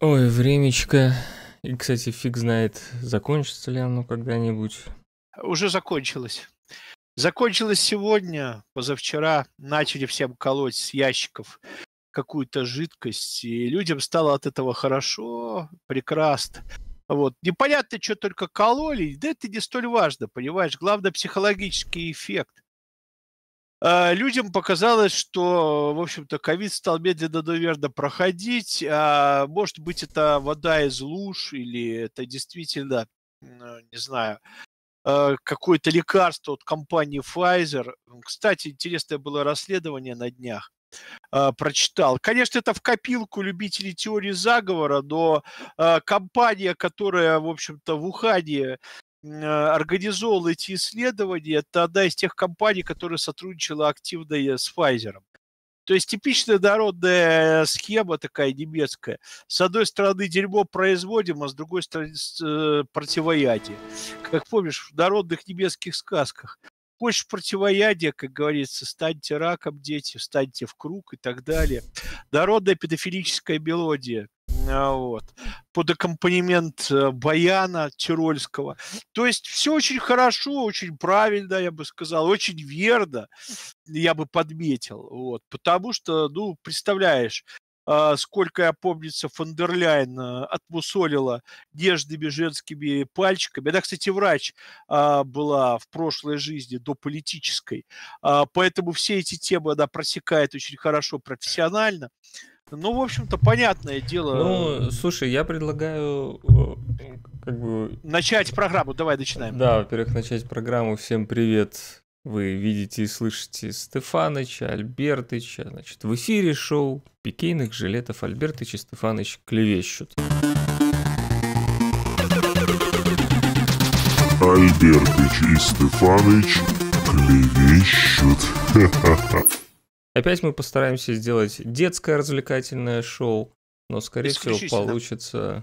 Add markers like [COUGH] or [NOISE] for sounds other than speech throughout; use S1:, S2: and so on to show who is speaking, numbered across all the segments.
S1: Ой, времечко. И, кстати, фиг знает, закончится ли оно когда-нибудь.
S2: Уже закончилось. Закончилось сегодня, позавчера начали всем колоть с ящиков какую-то жидкость, и людям стало от этого хорошо, прекрасно. Вот. Непонятно, что только кололи, да это не столь важно, понимаешь? Главное, психологический эффект – а, людям показалось, что, в общем-то, ковид стал медленно, наверное, проходить. А может быть, это вода из луж, или это действительно, э, не знаю, а, какое-то лекарство от компании Pfizer. Кстати, интересное было расследование на днях а, прочитал. Конечно, это в копилку любителей теории заговора, но компания, которая, в общем-то, в Ухане а, организовал эти исследования, это одна из тех компаний, которая сотрудничала активно с Pfizer. То есть типичная народная э, схема такая немецкая. С одной стороны дерьмо производим, а с другой стороны э, противоядие. Как помнишь, в народных немецких сказках. Хочешь противоядие, как говорится, станьте раком, дети, встаньте в круг и так далее. Народная педофилическая мелодия. А, вот, под аккомпанемент э, баяна тирольского. То есть все очень хорошо, очень правильно, я бы сказал, очень верно, я бы подметил, вот, потому что, ну, представляешь, а, сколько я помнится, Фандерляйн э, отмусолила нежными женскими пальчиками. Она, кстати, врач а, была в прошлой жизни, до политической, поэтому все эти темы она просекает очень хорошо профессионально. Ну, в общем-то, понятное дело. Ну, слушай, я предлагаю э, как бы... Начать программу, давай начинаем. Да,
S1: во-первых, начать программу. Всем привет. Вы видите и слышите Стефаныча, Альбертыча. Значит, в эфире шоу «Пикейных жилетов Альбертыч и Стефаныч клевещут».
S2: Альбертыч и Стефаныч клевещут. Ха-ха-ха. [LAUGHS]
S1: Опять мы постараемся сделать детское развлекательное шоу, но, скорее всего, получится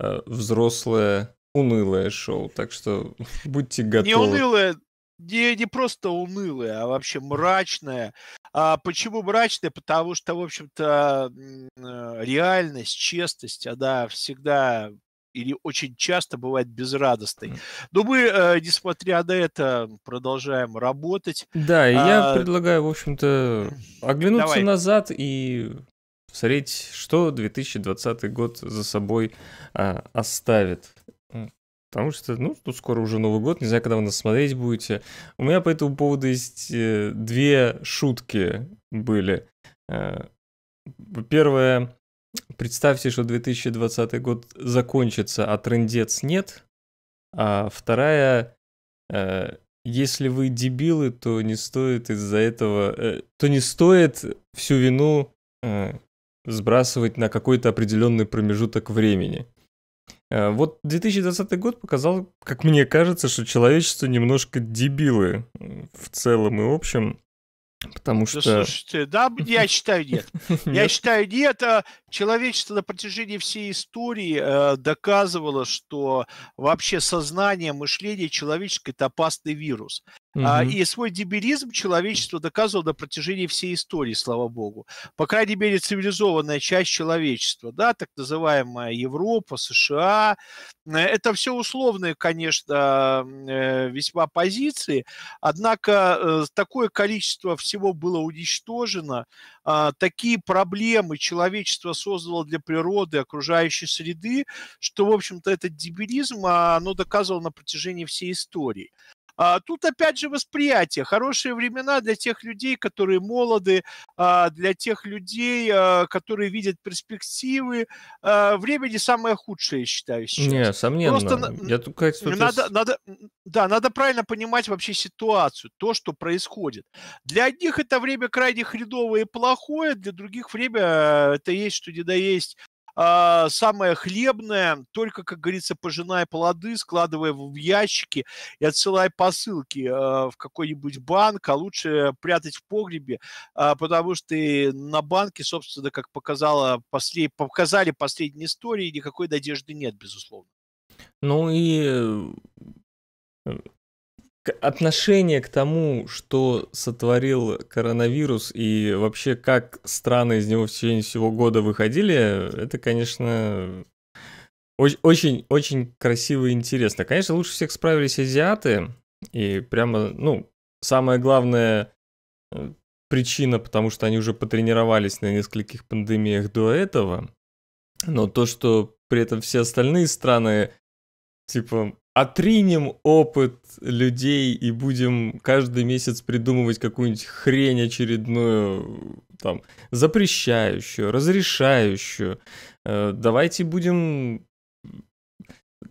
S1: э, взрослое унылое шоу. Так что [LAUGHS] будьте готовы. Не унылое,
S2: не, не просто унылое, а вообще мрачное. А почему мрачное? Потому что, в общем-то, э, реальность, честность, она всегда или очень часто бывает безрадостной. Но мы, э, несмотря на это, продолжаем работать. Да, и я а...
S1: предлагаю, в общем-то, оглянуться Давай. назад и посмотреть, что 2020 год за собой а, оставит. Потому что, ну, тут скоро уже Новый год, не знаю, когда вы нас смотреть будете. У меня по этому поводу есть э, две шутки были. Э, Первое. Представьте, что 2020 год закончится, а трендец нет. А вторая, э, если вы дебилы, то не стоит из-за этого, э, то не стоит всю вину э, сбрасывать на какой-то определенный промежуток времени. Э, вот 2020 год показал, как мне кажется, что человечество немножко дебилы э, в целом и общем. Потому что... Да,
S2: слушайте, да, я считаю, нет. [LAUGHS] Я считаю, нет. А человечество на протяжении всей истории э, доказывало, что вообще сознание, мышление человеческое – это опасный вирус. Угу. А, и свой дебилизм человечество доказывало на протяжении всей истории, слава богу. По крайней мере, цивилизованная часть человечества, да, так называемая Европа, США, э, это все условные, конечно, э, весьма позиции, однако э, такое количество всего было уничтожено, а, такие проблемы человечества с создало для природы, окружающей среды, что, в общем-то, это дебилизм, а оно доказывало на протяжении всей истории. А, тут опять же восприятие. Хорошие времена для тех людей, которые молоды, а, для тех людей, а, которые видят перспективы. А, время не самое худшее, я считаю, сейчас. Не, сомненно. Просто
S1: я тут, кажется, надо,
S2: надо, да, надо правильно понимать вообще ситуацию, то, что происходит. Для одних это время крайне хреновое и плохое, для других время э, это есть, что не да есть а, самое хлебное, только, как говорится, пожиная плоды, складывая в ящики и отсылая посылки э, в какой-нибудь банк, а лучше прятать в погребе, а, потому что на банке, собственно, как показала послед... показали последние истории, никакой надежды нет, безусловно.
S1: Ну и э, отношение к тому, что сотворил коронавирус и вообще как страны из него в течение всего года выходили, это, конечно, очень-очень красиво и интересно. Конечно, лучше всех справились азиаты, и прямо, ну, самое главное э, причина, потому что они уже потренировались на нескольких пандемиях до этого. Но то, что при этом все остальные страны, типа, отринем опыт людей и будем каждый месяц придумывать какую-нибудь хрень очередную, там, запрещающую, разрешающую. Э, давайте будем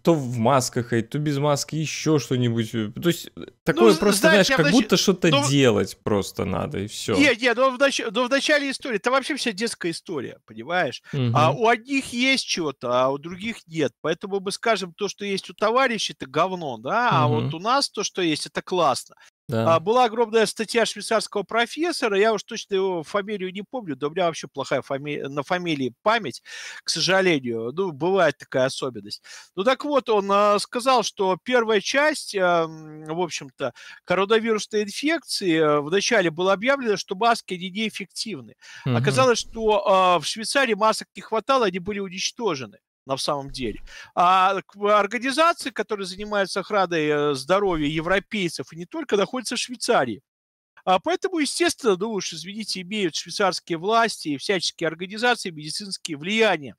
S1: то в масках, а то без маски еще что-нибудь. То есть э, такое ну, просто, знаешь, как внач... будто что-то но... делать просто надо, и все. Нет,
S2: нет, но в, нач... но в начале истории, это вообще вся детская история, понимаешь? Угу. А у одних есть что-то, а у других нет. Поэтому мы скажем, то, что есть у товарищей, это говно, да, угу. а вот у нас то, что есть, это классно. А, да. была огромная статья швейцарского профессора, я уж точно его фамилию не помню, да у меня вообще плохая фами... на фамилии память, к сожалению. Ну, бывает такая особенность. Ну так вот, он а, сказал, что первая часть, в общем-то, коронавирусной инфекции а, э, вначале было объявлено, что маски не неэффективны. Угу. Оказалось, что а, в Швейцарии масок не хватало, они были уничтожены на самом деле. А организации, которые занимаются охраной э, здоровья европейцев и не только, находятся в Швейцарии. А поэтому, естественно, ну извините, имеют швейцарские власти и всяческие организации медицинские влияния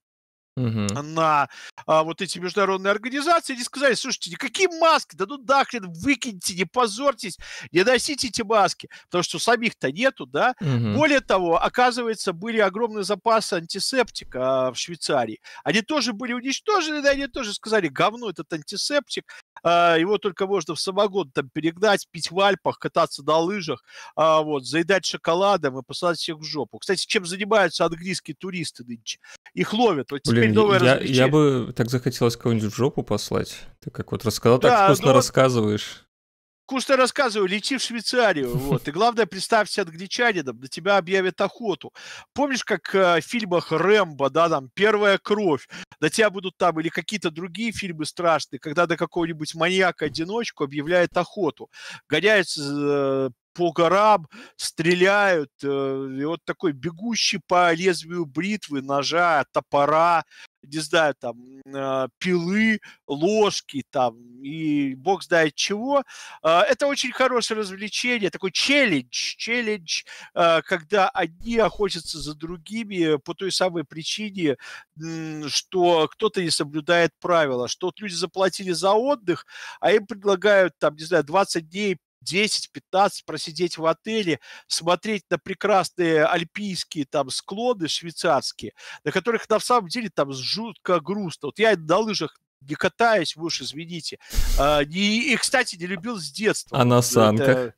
S2: угу. на а, вот эти международные организации, они сказали, слушайте, никакие маски, да ну нахрен, выкиньте, не позорьтесь, не носите эти маски, потому что самих-то нету, да. Угу. Более того, оказывается, были огромные запасы антисептика а, в Швейцарии. Они тоже были уничтожены, да, они тоже сказали, говно этот антисептик, а, его только можно в самогон там перегнать, пить в Альпах, кататься на лыжах, а, вот, заедать шоколадом и посылать всех в жопу. Кстати, чем занимаются английские туристы нынче? Их ловят. Вот Блин, теперь новое я, я
S1: бы так захотелось кого-нибудь в жопу послать. Ты как вот рассказал, да, так вкусно ну рассказываешь.
S2: Кушно рассказываю, лети в Швейцарию, вот, и главное, представься англичанином, на тебя объявят охоту. Помнишь, как э, в фильмах Рэмбо, да, там, «Первая кровь», на тебя будут там, или какие-то другие фильмы страшные, когда на какого-нибудь маньяка-одиночку объявляет охоту, гоняются э, по горам, стреляют, э, и вот такой бегущий по лезвию бритвы, ножа, топора, не знаю, там, а, пилы, ложки там и бог знает чего. А, это очень хорошее развлечение, такой челлендж, челлендж, а, когда одни охотятся за другими по той самой причине, что кто-то не соблюдает правила, что вот люди заплатили за отдых, а им предлагают там, не знаю, 20 дней 10-15 просидеть в отеле, смотреть на прекрасные альпийские там склоны швейцарские, на которых на самом деле там жутко грустно. Вот я на лыжах не катаюсь, вы уж извините. А, не, и, кстати, не любил с детства. А на э, санках? Это,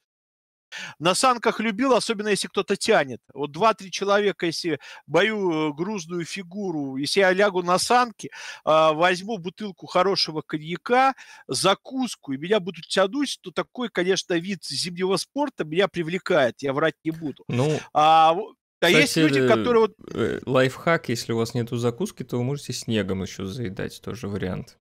S2: на санках любил, особенно если кто-то тянет. Вот два-три человека, если бою э, грузную фигуру, если я лягу на санки, а, возьму бутылку хорошего коньяка, закуску, и меня будут тянуть, то такой, конечно, вид зимнего спорта меня привлекает, я врать не буду. Ну, а, а есть люди, которые вот...
S1: Э, лайфхак, если у вас нету закуски, то вы можете снегом еще заедать, тоже вариант.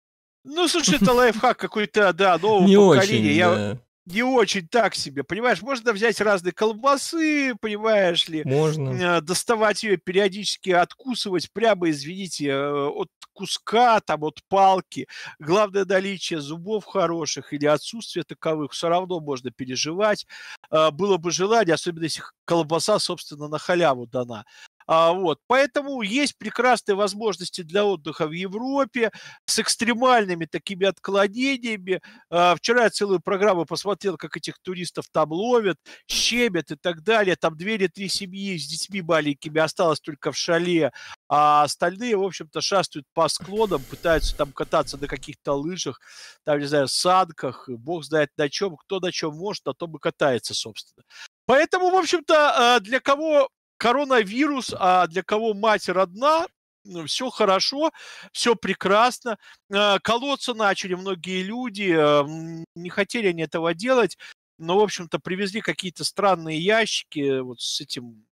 S2: Ну, слушай, это лайфхак какой-то, да, нового Не поколения. Очень, я не очень так себе, понимаешь, можно взять разные колбасы, понимаешь ли, можно. Э, доставать ее периодически, откусывать прямо, извините, э, от куска, там, от палки. Главное наличие зубов хороших или отсутствие таковых все равно можно переживать. Э, было бы желание, особенно если колбаса, собственно, на халяву дана. А, вот. Поэтому есть прекрасные возможности для отдыха в Европе с экстремальными такими отклонениями. А, вчера я целую программу посмотрел, как этих туристов там ловят, щебят и так далее. Там две или три семьи с детьми маленькими осталось только в шале, а остальные, в общем-то, шастают по склонам, пытаются там кататься на каких-то лыжах, там, не знаю, санках, бог знает на чем, кто на чем может, на том и катается, собственно. Поэтому, в общем-то, а, для кого коронавирус, а для кого мать родна, ну, все хорошо, все прекрасно. Э, Колоться начали многие люди, э, не хотели они этого делать, но, в общем-то, привезли какие-то странные ящики э, вот с этим...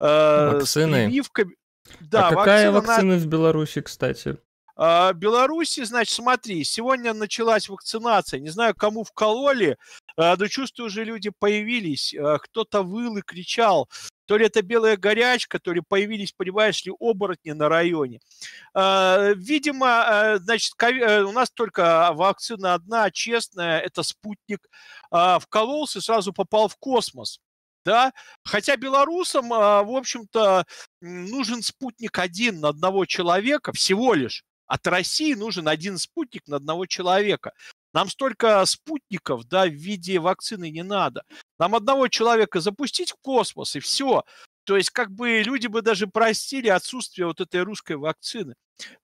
S2: Вакцины? С прививками. А да, а какая вакцина, вакцина
S1: на... в Беларуси,
S2: кстати? А, Беларуси, значит, смотри, сегодня началась вакцинация, не знаю, кому вкололи, а, но чувствую, уже люди появились, а, кто-то выл и кричал, то ли это белая горячка, то ли появились, понимаешь ли, оборотни на районе. Видимо, значит, э, у нас только вакцина одна, честная, это спутник. Вкололся сразу попал в космос. Да? Хотя белорусам, в общем-то, нужен спутник один на одного человека всего лишь. От России нужен один спутник на одного человека. Нам столько спутников, да, в виде вакцины не надо. Нам одного человека запустить в космос, и все. То есть, как бы люди бы даже простили отсутствие вот этой русской вакцины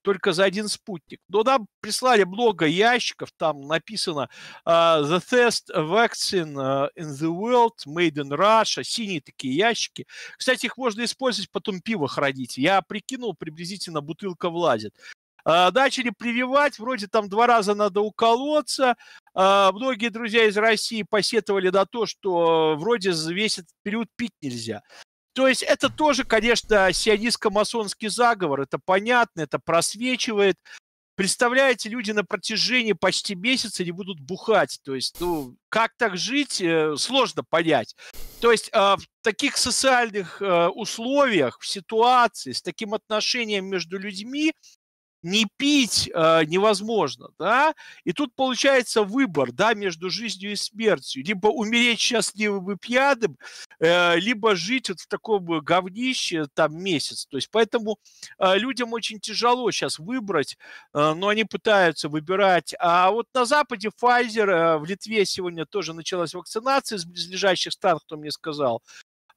S2: только за один спутник. Но нам прислали много ящиков, там написано а, «The test vaccine а, in the world made in Russia», синие такие ящики. Кстати, их можно использовать, потом пиво хранить. Я прикинул, приблизительно бутылка влазит. А, начали прививать, вроде там два раза надо уколоться. А, многие друзья из России посетовали на то, что вроде весь этот период пить нельзя. То есть это тоже, конечно, сионистско-масонский заговор. Это понятно, это просвечивает. Представляете, люди на протяжении почти месяца не будут бухать. То есть, ну, как так жить, э, сложно понять. То есть а, в таких социальных э, условиях, в ситуации, с таким отношением между людьми, не пить э, невозможно, да, и тут получается выбор, да, между жизнью и смертью, либо умереть счастливым и пьяным, э, либо жить вот в таком говнище там месяц, то есть поэтому э, людям очень тяжело сейчас выбрать, э, но они пытаются выбирать, а вот на Западе Pfizer, э, в Литве сегодня тоже началась вакцинация из близлежащих стран, кто мне сказал,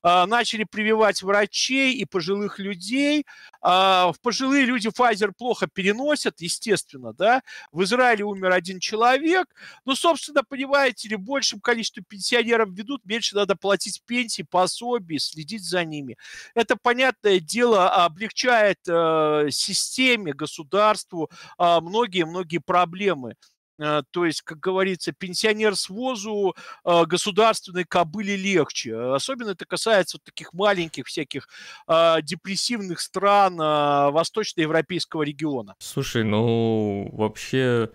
S2: а, начали прививать врачей и пожилых людей. А, в пожилые люди Pfizer плохо переносят, естественно, да. В Израиле умер один человек. Ну, собственно, понимаете ли, большим количеством пенсионеров ведут, меньше надо платить пенсии, пособий, следить за ними. Это, понятное дело, облегчает э, системе, государству а, многие-многие проблемы. Э, то есть, как говорится, пенсионер с возу а, государственной кобыли легче. Особенно это касается вот таких маленьких всяких а, депрессивных стран а, восточноевропейского региона.
S1: Слушай, ну вообще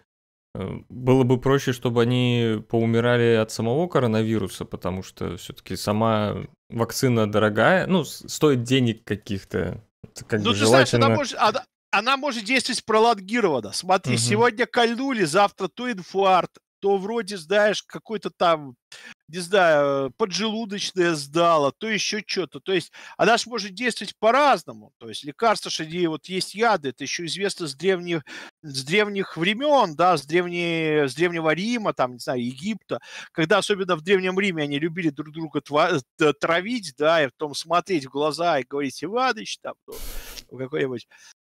S1: э, было бы проще, чтобы они поумирали от самого коронавируса, потому что все-таки сама вакцина дорогая, ну, стоит денег каких-то. Как ну, бы ты знаешь, она может,
S2: она, она может действовать пролонгированно. Смотри, угу. сегодня кольнули, завтра то инфаркт, то вроде, знаешь, какой-то там, не знаю, поджелудочное сдало, то еще что-то. То есть она же может действовать по-разному. То есть лекарства что не, вот есть яды, это еще известно с древних, с древних времен, да, с, древней, с древнего Рима, там, не знаю, Египта, когда особенно в Древнем Риме они любили друг друга тва- травить, да, и потом смотреть в глаза и говорить, Иваныч, там, ну, какой-нибудь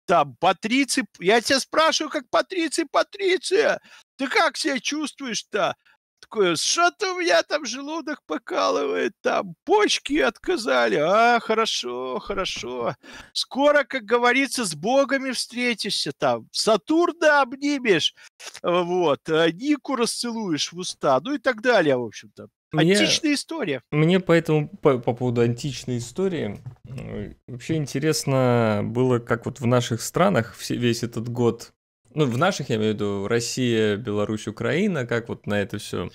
S2: там, Патриции, я тебя спрашиваю, как Патриция, Патриция, ты как себя чувствуешь-то? Такое, что-то у меня там желудок покалывает, там, почки отказали. А, хорошо, хорошо. Скоро, как говорится, с богами встретишься там. Сатурна обнимешь, вот, э, Нику расцелуешь в уста, ну и так далее, в общем-то. Мне, Античная история.
S1: Мне поэтому по, по поводу античной истории э, вообще интересно было, как вот в наших странах все, весь этот год, ну в наших я имею в виду Россия, Беларусь, Украина, как вот на это все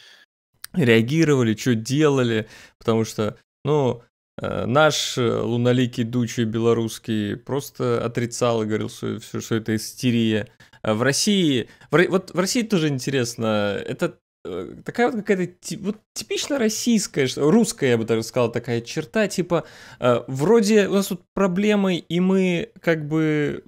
S1: реагировали, что делали, потому что, ну, э, наш э, луналикий дучий белорусский просто отрицал и говорил, что, все, что это истерия. А в России, в, вот в России тоже интересно, это Э, такая вот какая-то вот типично российская, русская, я бы даже сказал, такая черта, типа, э, вроде у нас тут проблемы, и мы как бы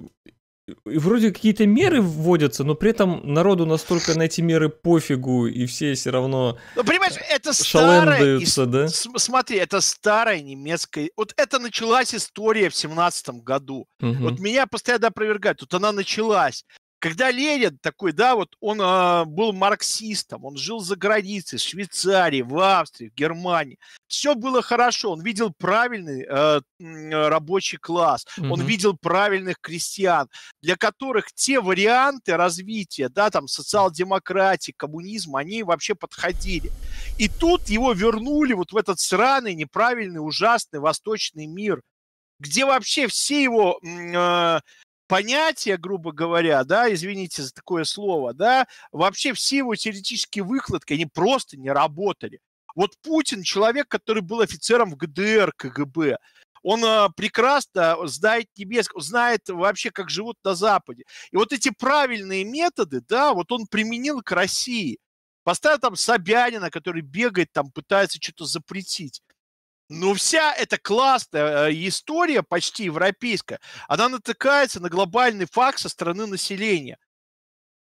S1: вроде какие-то меры вводятся, но при этом народу настолько на эти меры пофигу, и все все равно
S2: ну, понимаешь, это шалендаются, да? Смотри, это старая немецкая... Вот это началась история в семнадцатом году. Угу. Вот меня постоянно опровергают. Вот она началась. Когда Ленин такой, да, вот он э, был марксистом, он жил за границей, в Швейцарии, в Австрии, в Германии. Все было хорошо, он видел правильный э, рабочий класс, mm-hmm. он видел правильных крестьян, для которых те варианты развития, да, там, социал-демократии, коммунизм, они вообще подходили. И тут его вернули вот в этот сраный, неправильный, ужасный восточный мир, где вообще все его э, понятия, грубо говоря, да, извините за такое слово, да, вообще все его теоретические выкладки, они просто не работали. Вот Путин, человек, который был офицером в ГДР КГБ, он а, прекрасно знает небес, знает вообще, как живут на Западе. И вот эти правильные методы, да, вот он применил к России. Поставил там Собянина, который бегает там, пытается что-то запретить. Но ну, вся эта классная э, история, почти европейская, она натыкается на глобальный факт со стороны населения.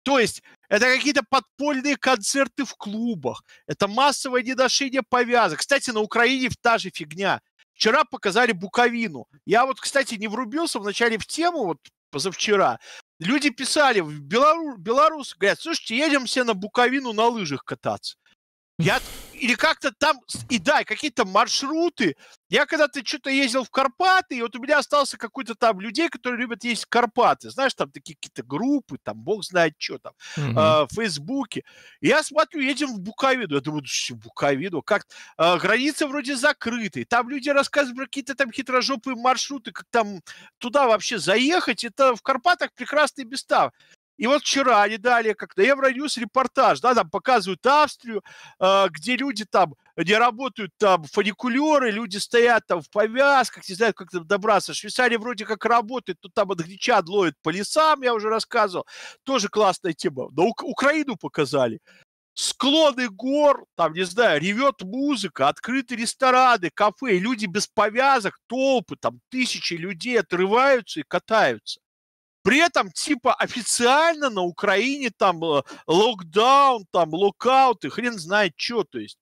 S2: То есть это какие-то подпольные концерты в клубах, это массовое недошение повязок. Кстати, на Украине та же фигня. Вчера показали Буковину. Я вот, кстати, не врубился вначале в тему, вот позавчера. Люди писали в Белару... Беларусь, говорят, слушайте, едем все на Буковину на лыжах кататься. Я или как-то там, и да, какие-то маршруты. Я когда-то что-то ездил в Карпаты, и вот у меня остался какой-то там людей, которые любят ездить в Карпаты. Знаешь, там такие какие-то группы, там бог знает что там, угу. э, в Фейсбуке. И я смотрю, едем в Буковину. Я думаю, ну, Буковину, как э, а, границы вроде закрыты. Там люди рассказывают про какие-то там хитрожопые маршруты, как там туда вообще заехать. Это в Карпатах прекрасные места. И вот вчера они дали как то Евроньюз репортаж, да, там показывают Австрию, э, где люди там не работают там фуникулеры, люди стоят там в повязках, не знают, как там добраться. Швейцария вроде как работает, но там англичан ловят по лесам, я уже рассказывал. Тоже классная тема. Но Украину показали. Склоны гор, там, не знаю, ревет музыка, открыты рестораны, кафе, люди без повязок, толпы, там, тысячи людей отрываются и катаются. При этом, типа, официально на Украине там э, локдаун, там локаут, и хрен знает что, то есть.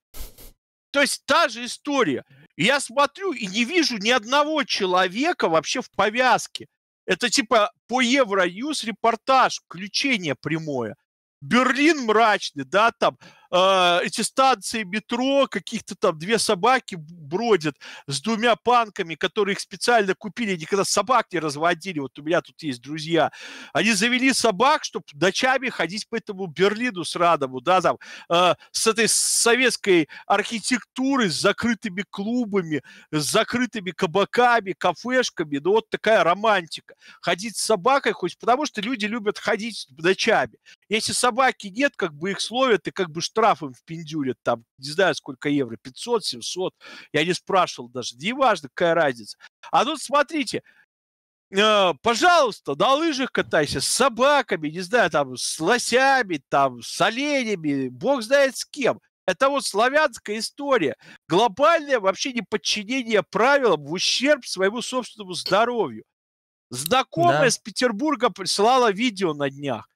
S2: То есть та же история. Я смотрю и не вижу ни одного человека вообще в повязке. Это типа по Евроньюз репортаж, включение прямое. Берлин мрачный, да, там а, эти станции метро, каких-то там две собаки бродят с двумя панками, которые их специально купили, никогда собак не разводили. Вот у меня тут есть друзья. Они завели собак, чтобы ночами ходить по этому Берлину сраному, да, там, э, с этой советской архитектурой, с закрытыми клубами, с закрытыми кабаками, кафешками. Ну, вот такая романтика. Ходить с собакой хоть, потому что люди любят ходить ночами. Если собаки нет, как бы их словят, и как бы что штраф им впендюрят там, не знаю, сколько евро, 500, 700, я не спрашивал даже, неважно, какая разница. А тут смотрите, а, пожалуйста, на лыжах катайся с собаками, не знаю, там, с лосями, там, с оленями, бог знает с кем. Это вот славянская история. Глобальное вообще неподчинение правилам в ущерб своему собственному здоровью. Знакомая да. с Петербурга прислала видео на днях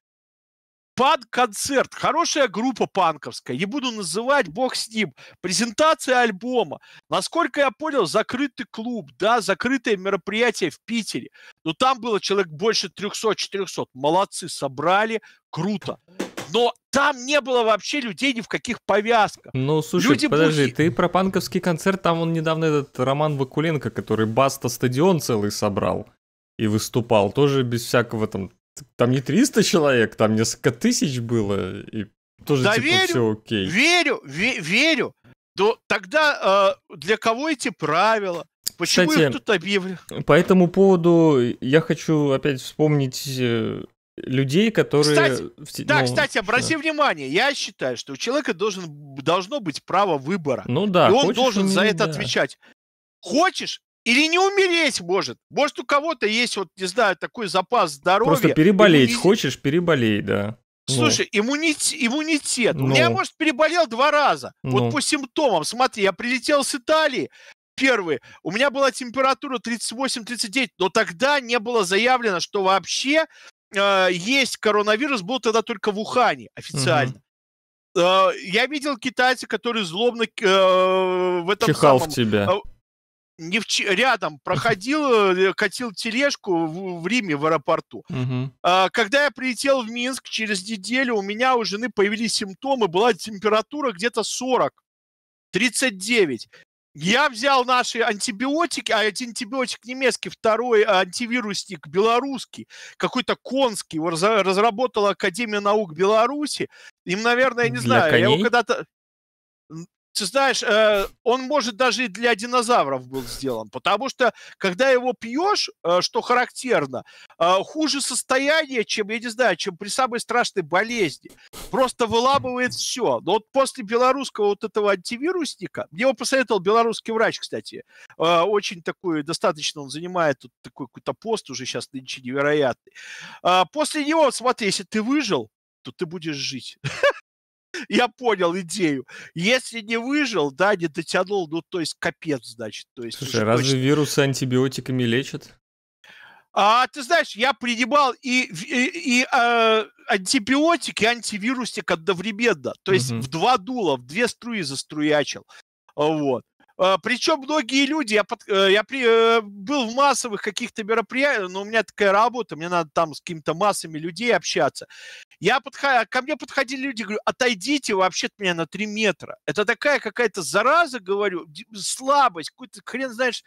S2: панк-концерт, хорошая группа панковская, не буду называть, бог с ним, презентация альбома, насколько я понял, закрытый клуб, да, закрытое мероприятие в Питере, но там было человек больше 300-400, молодцы, собрали, круто. Но там не было вообще людей ни в каких повязках.
S1: Ну, слушай, Люди подожди, бухи. ты про панковский концерт, там он недавно этот Роман Вакуленко, который Баста стадион целый собрал и выступал, тоже без всякого там там не 300 человек, там несколько тысяч было, и тоже да типа верю, все окей.
S2: Верю, ве- верю. То тогда э, для кого эти правила? Почему Кстати, их тут объявляют?
S1: По этому поводу я хочу опять вспомнить э, людей, которые... Кстати, в... Да, ну, кстати,
S2: обрати да. внимание, я считаю, что у человека должен, должно быть право выбора. Ну да. И он должен за это да. отвечать. Хочешь, или не умереть может. Может, у кого-то есть, вот, не знаю, такой запас здоровья. Просто переболеть. Иммунитет.
S1: Хочешь, переболей, да. Ну. Слушай,
S2: ну. иммунитет. иммунитет. Ну. У меня, ну. может, переболел два раза. Ну. Вот по симптомам. Смотри, я прилетел с Италии. Первый. У меня была температура 38-39, но тогда не было заявлено, что вообще э, есть коронавирус. Был тогда только в Ухане официально. Угу. Я видел китайца, который злобно э, в этом Чихал самом... в тебя. Э, не в, рядом проходил, э, катил тележку в, в Риме в аэропорту. Угу. А, когда я прилетел в Минск, через неделю у меня у жены появились симптомы, была температура где-то 40, 39. Я взял наши антибиотики, а один антибиотик немецкий, второй э, антивирусник белорусский, какой-то конский, его разработала Академия наук Беларуси. Им, наверное, я не Для знаю, коней? я его когда-то ты знаешь, э, он, может, даже и для динозавров был сделан, потому что, когда его пьешь, э, что характерно, э, хуже состояние, чем, я не знаю, чем при самой страшной болезни. Просто вылабывает все. Но вот после белорусского вот этого антивирусника, мне его посоветовал белорусский врач, кстати, э, очень такой, достаточно он занимает тут такой какой-то пост уже сейчас нынче невероятный. Э, после него, смотри, если ты выжил, то ты будешь жить. [LAUGHS] я понял идею. Если не выжил, да, не дотянул, ну, то есть капец, значит. То есть, Слушай, разве точно...
S1: вирусы антибиотиками лечат?
S2: А ты знаешь, я принимал и, и, и э, а, антибиотик, и антивирусик одновременно. То есть угу. в два дула, в две струи заструячил. Вот. А, Причем многие люди, я, под, э, я при, э, был в массовых каких-то мероприятиях, но у меня такая работа, мне надо там с какими-то массами людей общаться. Я подход, ко мне подходили люди, говорю, отойдите вообще от меня на 3 метра. Это такая какая-то зараза, говорю, слабость, какой-то хрен знаешь,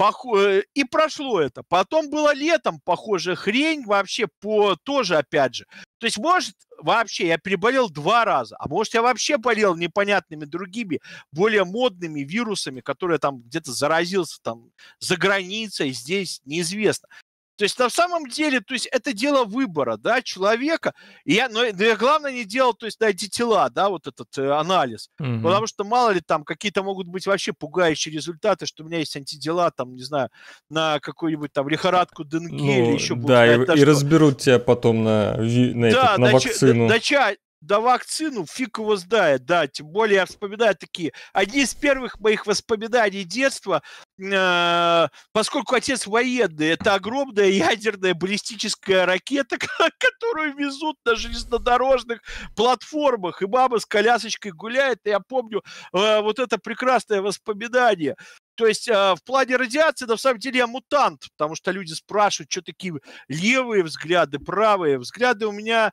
S2: э, и прошло это. Потом было летом похоже, хрень вообще по тоже, опять же. То есть, может, вообще, я переболел два раза, а может, я вообще болел непонятными другими, более модными вирусами, которые там где-то заразился там за границей, здесь неизвестно. То есть на самом деле, то есть это дело выбора, да, человека. И я, но, но я главное не делал, то есть на эти тела, да, вот этот э, анализ, угу. потому что мало ли там какие-то могут быть вообще пугающие результаты, что у меня есть антидела, там, не знаю, на какую-нибудь там лихорадку Денге ну, или еще. Да, и, и разберут
S1: тебя потом на на, да, этот, на, на вакцину.
S2: Начать, да вакцину фиг его знает, да, тем более я вспоминаю такие, одни из первых моих воспоминаний детства, э, поскольку отец военный, это огромная ядерная баллистическая ракета, [LAUGHS] которую везут на железнодорожных платформах, и мама с колясочкой гуляет, и я помню э, вот это прекрасное воспоминание, то есть э, в плане радиации, на самом деле, я мутант, потому что люди спрашивают, что такие левые взгляды, правые взгляды у меня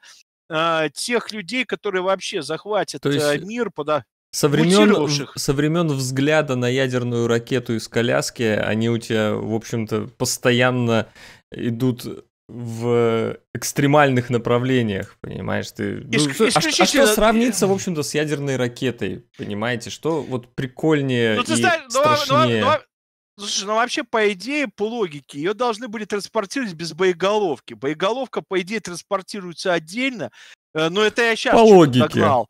S2: а, тех людей, которые вообще захватят То э, есть... Э, мир, подо... Со времен,
S1: со времен взгляда на ядерную ракету из коляски они у тебя, в общем-то, постоянно идут в экстремальных направлениях, понимаешь? Ты, ну, Исключ... а, а что а сравнится, э, в общем-то, с ядерной ракетой, понимаете? Что вот прикольнее ну, ты и знаешь, ну, а, ну, ну, страшнее? Ну, ну, ну,
S2: Слушай, ну вообще, по идее, по логике, ее должны были транспортировать без боеголовки. Боеголовка, по идее, транспортируется отдельно. Э, но это я сейчас по логике. догнал.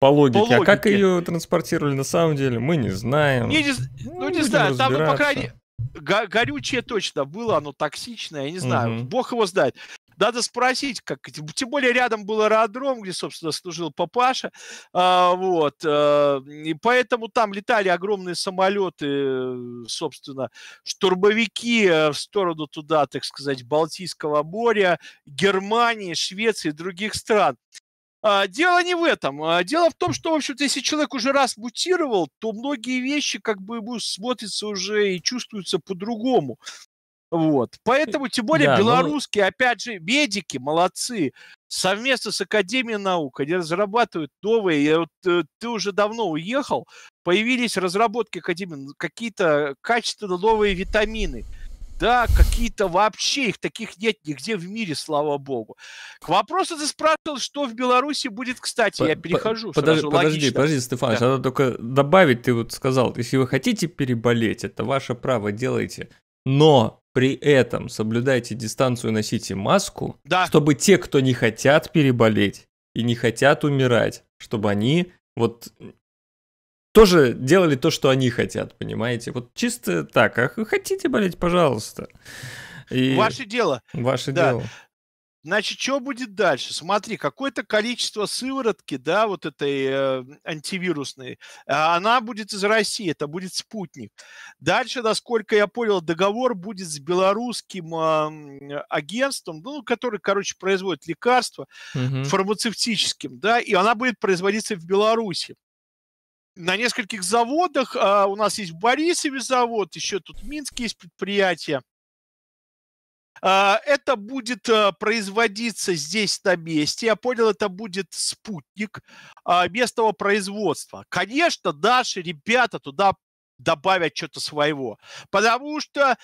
S1: По логике. по логике. А как ее транспортировали на самом деле, мы не знаем. Не, не,
S2: ну, ну, не знаю, там, ну, по крайней горючее точно было, оно токсичное, я не знаю, угу. бог его знает. Надо спросить, как, тем более рядом был аэродром, где, собственно, служил папаша, а, вот, э, и поэтому там летали огромные самолеты, собственно, штурмовики э, в сторону туда, так сказать, Балтийского моря, Германии, Швеции других стран. А, дело не в этом. А, дело в том, что, в общем-то, если человек уже раз мутировал, то многие вещи как бы ему смотрятся уже и чувствуются по-другому. Вот. Поэтому, тем более, да, ну белорусские, ну... опять же, медики молодцы. Совместно с Академией наук они разрабатывают новые. Я, вот, э, ты уже давно уехал. Появились разработки Академии, какие-то качественно новые витамины. Да, какие-то вообще, их таких нет нигде в мире, слава богу. К вопросу ты спрашивал, что в Беларуси будет, кстати, по- я перехожу по- сразу, подожди, логично. подожди, Стефан, да.
S1: надо только добавить, ты вот сказал, если вы хотите переболеть, это ваше право, делайте. Но при этом соблюдайте дистанцию, носите маску, да. чтобы те, кто не хотят переболеть и не хотят умирать, чтобы они вот тоже делали то, что они хотят, понимаете? Вот чисто так, а хотите болеть, пожалуйста. И... Ваше дело. Ваше да. дело.
S2: Значит, что будет дальше? Смотри, какое-то количество сыворотки, да, вот этой э, антивирусной, а, она будет из России, это будет спутник. Дальше, насколько я понял, договор будет с белорусским э, агентством, ну, который, короче, производит лекарства, угу. фармацевтическим, да, и она будет производиться в Беларуси на нескольких заводах. А, у нас есть в Борисове завод, еще тут в Минске есть предприятие. А, это будет э, производиться здесь на месте. Я понял, это будет спутник а, местного производства. Конечно, наши ребята туда добавят что-то своего. Потому что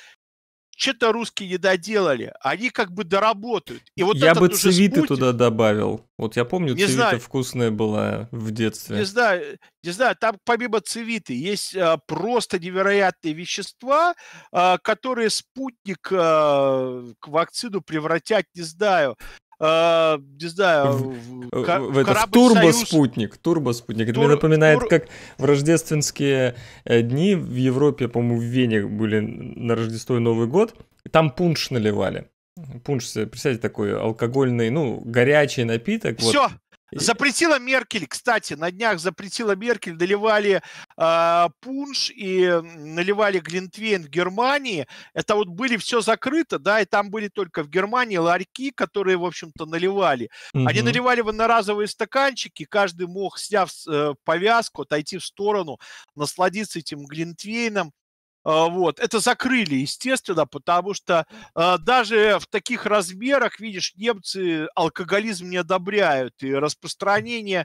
S2: что-то русские не доделали, они как бы доработают. И вот я бы цивиты спутник,
S1: туда добавил. Вот я помню, не цивита знаю, вкусная была в детстве. Не
S2: знаю, не знаю, там помимо цивиты есть а, просто невероятные вещества, а, которые спутник а, к вакцину превратят, не знаю, а, не знаю, в, в, э, ка- в этот турбоспутник,
S1: турбоспутник. Тур... Это мне напоминает, тур... как в рождественские э, дни в Европе, по-моему, в Вене были на Рождество и Новый год, там пунш наливали. Пунш, представьте, такой алкогольный, ну, горячий напиток. Все, вот.
S2: Запретила Меркель, кстати, на днях запретила Меркель, наливали э, пунш и наливали глинтвейн в Германии. Это вот были все закрыто, да, и там были только в Германии ларьки, которые, в общем-то, наливали. Угу. Они наливали в одноразовые стаканчики, каждый мог, сняв э, повязку, отойти в сторону, насладиться этим глинтвейном. А, вот. Это закрыли, естественно, потому что а, даже в таких размерах, видишь, немцы алкоголизм не одобряют и распространение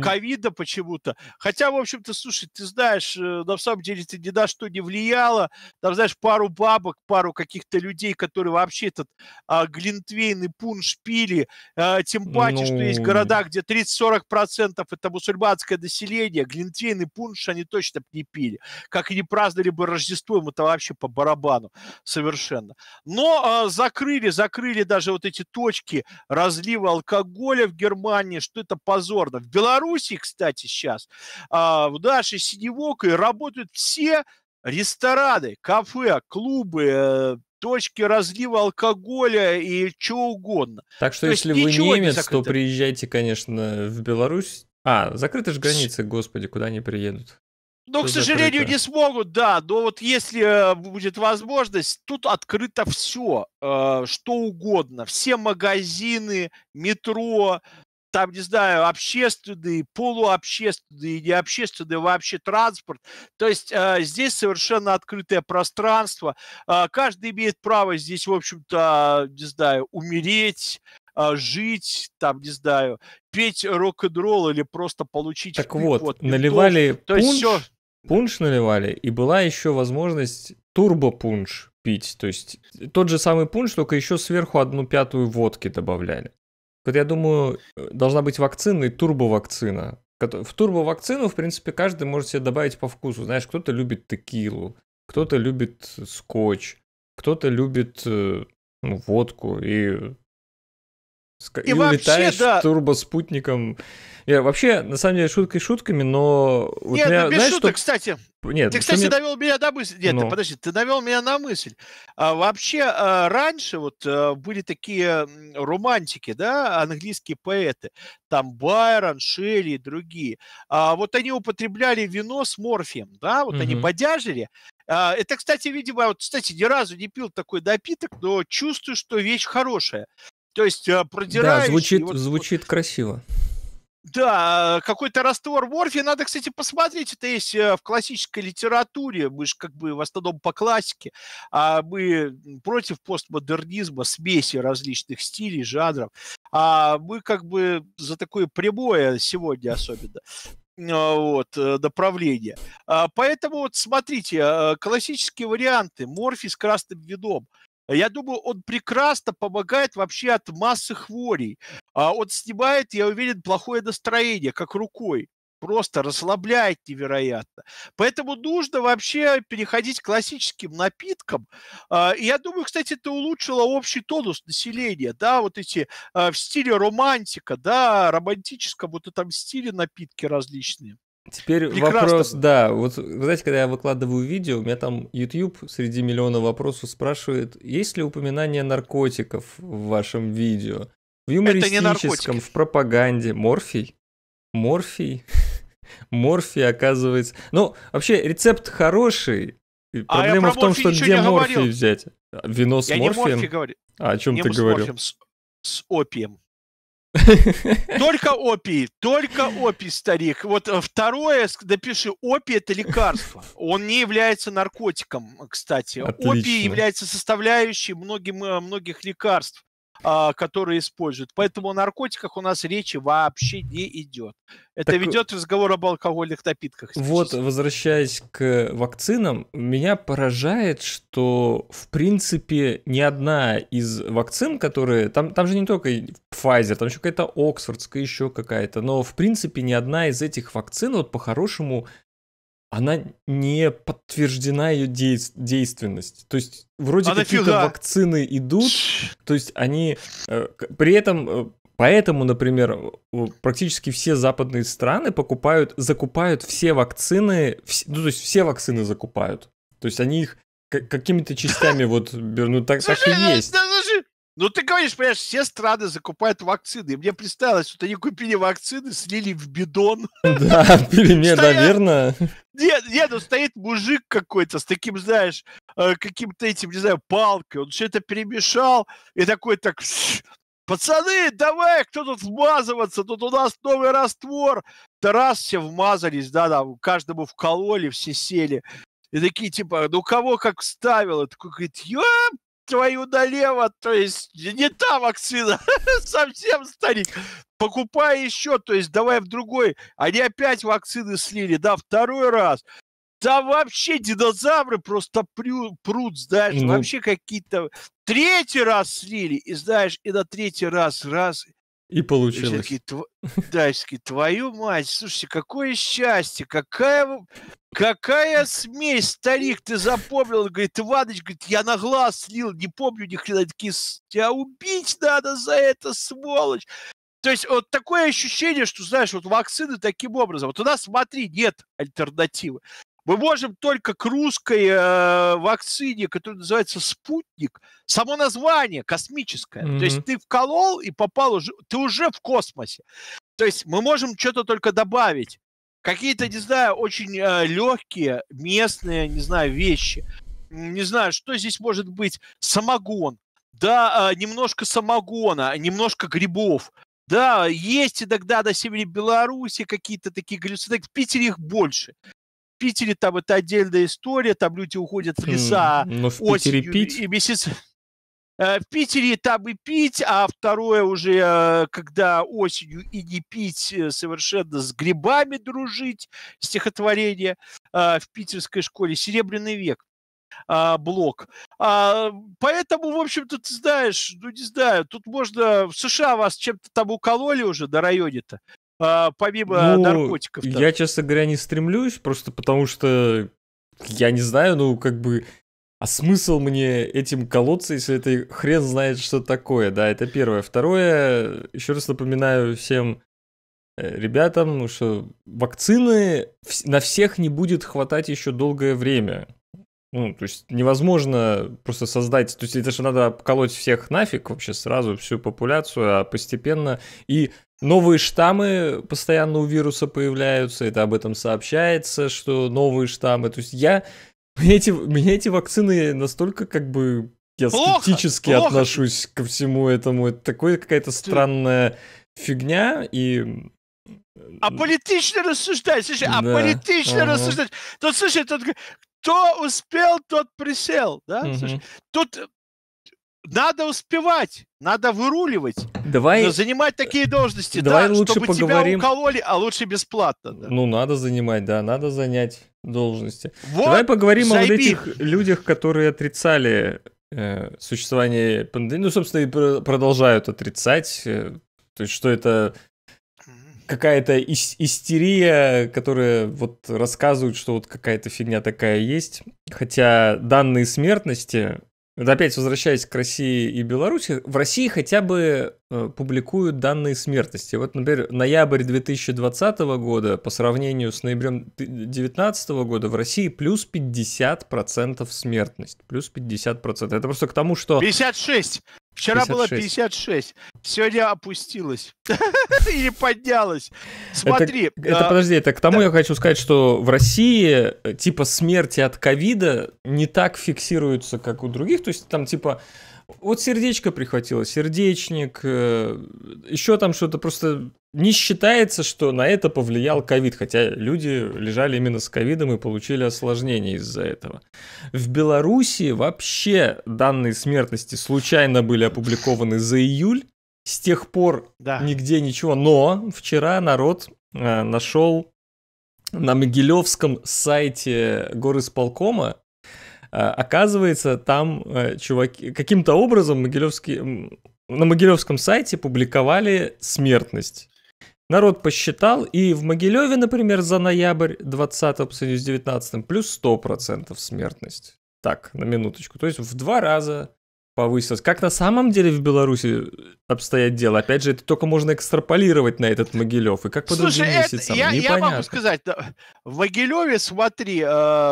S2: ковида почему-то. Хотя, в общем-то, слушай, ты знаешь, э, на самом деле это ни на что не влияло. Там, знаешь, пару бабок, пару каких-то людей, которые вообще этот э, глинтвейн и пунш пили. Э, тем паче, ну... что есть ну. города, где 30-40% это мусульманское население. Глинтвейн и пунш они точно не пили. Как и не праздновали бы рождение Рождеством это вообще по барабану совершенно. Но э, закрыли, закрыли даже вот эти точки разлива алкоголя в Германии, что это позорно. В Беларуси, кстати, сейчас э, а, в нашей синевокой работают все рестораны, кафе, клубы, э, точки разлива алкоголя и чего угодно. Так что То если вы немец, не то
S1: приезжайте, конечно, в Беларусь. А, закрыты же границы, господи, куда они приедут?
S2: Но, к сожалению, закрыто. не смогут, да. Но вот если э, будет возможность, тут открыто все, э, что угодно. Все магазины, метро, там, не знаю, общественные, полуобщественные, необщественные вообще транспорт. То есть э, здесь совершенно открытое пространство. каждый имеет право здесь, в общем-то, не знаю, умереть, жить, там, не знаю, петь рок-н-ролл или просто получить... Так вот, наливали пунш,
S1: пунш наливали, и была еще возможность турбо-пунш пить. То есть тот же самый пунш, только еще сверху одну пятую водки добавляли. Вот я думаю, э, должна быть вакцина и турбовакцина. В турбовакцину, в принципе, каждый может себе добавить по вкусу. Знаешь, кто-то любит текилу, кто-то любит э, скотч, кто-то любит э, ну, водку. И и, и вообще, улетаешь да. турбоспутником. Я, вообще, на самом деле, шуткой шутками, но... Вот Нет, меня, ну, без знаешь, шуток, что...
S2: кстати. Нет, ты, кстати, меня... довел меня до мысли. Нет, ну. ты, подожди, ты довел меня на мысль. А, вообще, а, раньше вот а, были такие романтики, да, английские поэты. Там Байрон, Шелли и другие. А, вот они употребляли вино с морфием, да, вот угу. они подяжили. А, это, кстати, видимо, вот, кстати, ни разу не пил такой допиток но чувствую, что вещь хорошая. То есть а, продираешь... Да, звучит, вот,
S1: звучит вот, красиво.
S2: Да, какой-то раствор морфия. Надо, кстати, посмотреть. Это есть э, в классической литературе. Мы же как бы в основном по классике. А мы против постмодернизма, смеси различных стилей, жанров. А мы как бы за такое прямое сегодня особенно а, вот, э, направление. А, поэтому вот смотрите, э, классические варианты. Морфий с красным вином. Я думаю, он прекрасно помогает вообще от массы хворей. А он снимает, я уверен, плохое настроение, как рукой просто расслабляет невероятно. Поэтому нужно вообще переходить к классическим напиткам. А, и я думаю, кстати, это улучшило общий тонус населения, да, вот эти а, в стиле романтика, да, романтическом вот этом стиле напитки различные. Теперь Прекрасно. вопрос,
S1: да, вот, знаете, когда я выкладываю видео, у меня там YouTube среди миллиона вопросов спрашивает, есть ли упоминание наркотиков в вашем видео? В юмористическом, в пропаганде. Морфий? Морфий? [LAUGHS] Морфий, оказывается. Ну, вообще, рецепт хороший. А проблема а в том, что где морфий взять? Вино с я морфием? Не морфи говорю. А о чем не ты с говорил? с,
S2: с опием. [LAUGHS] Только опий, только опий, старик. Вот э, второе, допиши, опий – это лекарство. Он не является наркотиком, кстати. Отлично. Опий является составляющей многим, э, многих лекарств. А, которые используют. Поэтому о наркотиках у нас речи вообще не идет. Это так... Э, ведет разговор об алкогольных напитках.
S1: Вот, возвращаясь к вакцинам, меня поражает, что в принципе ни одна из вакцин, которые... Там, там же не только Pfizer, там еще какая-то Оксфордская, еще какая-то. Но в принципе ни одна из этих вакцин вот по-хорошему она не подтверждена ее действенность. То есть вроде а какие-то нафига? вакцины идут, то есть они э, при этом э, поэтому, например, практически все западные страны покупают, закупают все вакцины, вс, ну то есть все вакцины закупают, то есть они их какими-то частями [LAUGHS] вот ну так, так и ну есть.
S2: Ну ну, ты говоришь, понимаешь, все страны закупают вакцины. И мне представилось, что они купили вакцины, слили в бидон. Да, [LAUGHS] пельмени, наверное. верно? Нет, нет, ну стоит мужик какой-то с таким, знаешь, э, каким-то этим, не знаю, палкой. Он все это перемешал и такой так... Пацаны, давай, кто тут вмазываться? Тут у нас новый раствор. Да раз все вмазались, да, да, каждому вкололи, все сели. И такие, типа, ну кого как вставил". И такой говорит, я твою налево, то есть не та вакцина, [LAUGHS] совсем старик. Покупай еще, то есть давай в другой. Они опять вакцины слили, да, второй раз. Да вообще динозавры просто прю, прут, знаешь, ну... вообще какие-то... Третий раз слили, и знаешь, и на третий раз, раз, и получилось. И такие, да, такие, твою мать, слушайте, какое счастье, какая, какая смесь, старик, ты запомнил, говорит, Иваныч, говорит, я на глаз слил, не помню ни хрена, такие, тебя убить надо за это, сволочь. То есть вот такое ощущение, что, знаешь, вот вакцины таким образом. Вот у нас, смотри, нет альтернативы. Мы можем только к русской э, вакцине, которая называется «Спутник», само название космическое. Mm-hmm. То есть ты вколол и попал уже, ты уже в космосе. То есть мы можем что-то только добавить. Какие-то, не знаю, очень э, легкие местные, не знаю, вещи. Не знаю, что здесь может быть. Самогон. Да, э, немножко самогона, немножко грибов. Да, есть иногда на севере Беларуси какие-то такие галлюцинации. В Питере их больше. Питере там это отдельная история, там люди уходят в леса Но в Питере пить? и месяц. Э, в Питере там и пить, а второе уже, э, когда осенью и не пить, э, совершенно с грибами дружить, стихотворение в питерской школе «Серебряный век» блок. А, поэтому, в общем-то, ты знаешь, ну не знаю, тут можно... В США вас чем-то там укололи уже до районе-то э, помимо ну, наркотиков?
S1: Я, честно говоря, не стремлюсь, просто потому что я не знаю, ну, как бы... А смысл мне этим колоться, если это хрен знает, что такое, да, это первое. Второе, еще раз напоминаю всем э, ребятам, что вакцины на всех не будет хватать еще долгое время. Ну, то есть невозможно просто создать, то есть это же надо колоть всех нафиг вообще сразу, всю популяцию, а постепенно. И новые штаммы постоянно у вируса появляются, это об этом сообщается, что новые штаммы. То есть я, [LAUGHS] меня эти, меня эти вакцины настолько как бы, я скептически плохо. отношусь ко всему этому. Это такое какая-то странная
S2: фигня, и а политично рассуждать, слушай, да. а политично ага. рассуждать. Тут, слушай, тут кто успел, тот присел. Да? Угу. Слушай, тут э, надо успевать, надо выруливать. Давай... Но э, занимать такие должности, Давай да, лучше чтобы поговорим... тебя укололи, а лучше бесплатно. Да.
S1: Ну, надо занимать, да, надо занять должности. Вот Давай поговорим займи. о этих людях, которые отрицали э, существование пандемии. Ну, собственно, и продолжают отрицать. Э, то есть, что это какая-то истерия, которая вот рассказывает, что вот какая-то фигня такая есть. Хотя данные смертности, опять возвращаясь к России и Беларуси, в России хотя бы э, публикуют данные смертности. Вот, например, ноябрь 2020 года по сравнению с ноябрем 2019 года в России плюс 50% смертность. Плюс 50%. Это просто к тому, что... 56! Вчера 56. было
S2: 56, сегодня опустилось или [LAUGHS] поднялось. Смотри. Это, это а... подожди,
S1: это к тому да. я хочу сказать, что в России э, типа смерти от ковида не так фиксируются, как у других. То есть там типа вот сердечко прихватило, сердечник, э, еще там что-то просто не считается, что на это повлиял ковид, хотя люди лежали именно с ковидом и получили осложнения из-за этого. В Беларуси вообще данные смертности случайно были опубликованы за июль. С тех пор да. нигде ничего. Но вчера народ э, нашел на Могилевском сайте горисполкома э, Оказывается, там э, чуваки каким-то образом Могилевский, на Могилевском сайте публиковали смертность Народ посчитал, и в Могилеве, например, за ноябрь 20 по сравнению с 19 плюс 100% смертность. Так, на минуточку. То есть в два раза повысилось. Как на самом деле в Беларуси э, обстоят дела? Опять же, это только можно экстраполировать на этот Могилев. И как по Слушай, другим это, месяцам? Я, я могу сказать,
S2: в Могилеве, смотри, э,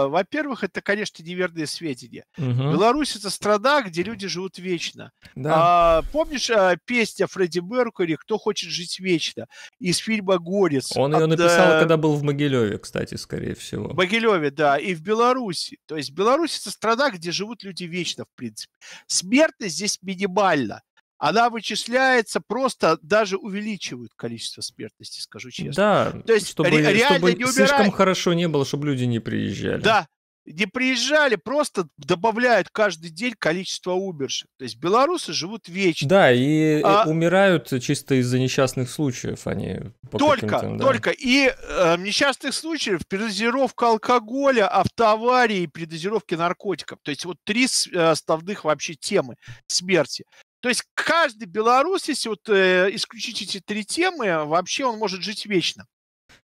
S2: во-первых, это, конечно, неверные сведения. Угу. Беларусь это страна, где люди живут вечно. Да. Э, помнишь э, песня Фредди Меркури «Кто хочет жить вечно» из фильма «Горец»? Он от, ее написал, э, когда был в Могилеве, кстати, скорее всего. В Могилеве, да, и в Беларуси. То есть Беларусь это страна, где живут люди вечно, в принципе. С Альберта здесь минимальна. Она вычисляется, просто даже увеличивают количество смертности, скажу честно. Да, То есть чтобы, ре- чтобы не слишком хорошо
S1: не было, чтобы люди не приезжали.
S2: Да, не приезжали, просто добавляют каждый день количество умерших. То есть белорусы живут вечно.
S1: Да, и э, а... умирают чисто из-за несчастных случаев. А Они только, да. только.
S2: И э, несчастных случаев, передозировка алкоголя, автоаварии, передозировки наркотиков. То есть вот три э, основных вообще темы смерти. То есть каждый белорус, если вот э, исключить эти три темы, вообще он может жить вечно.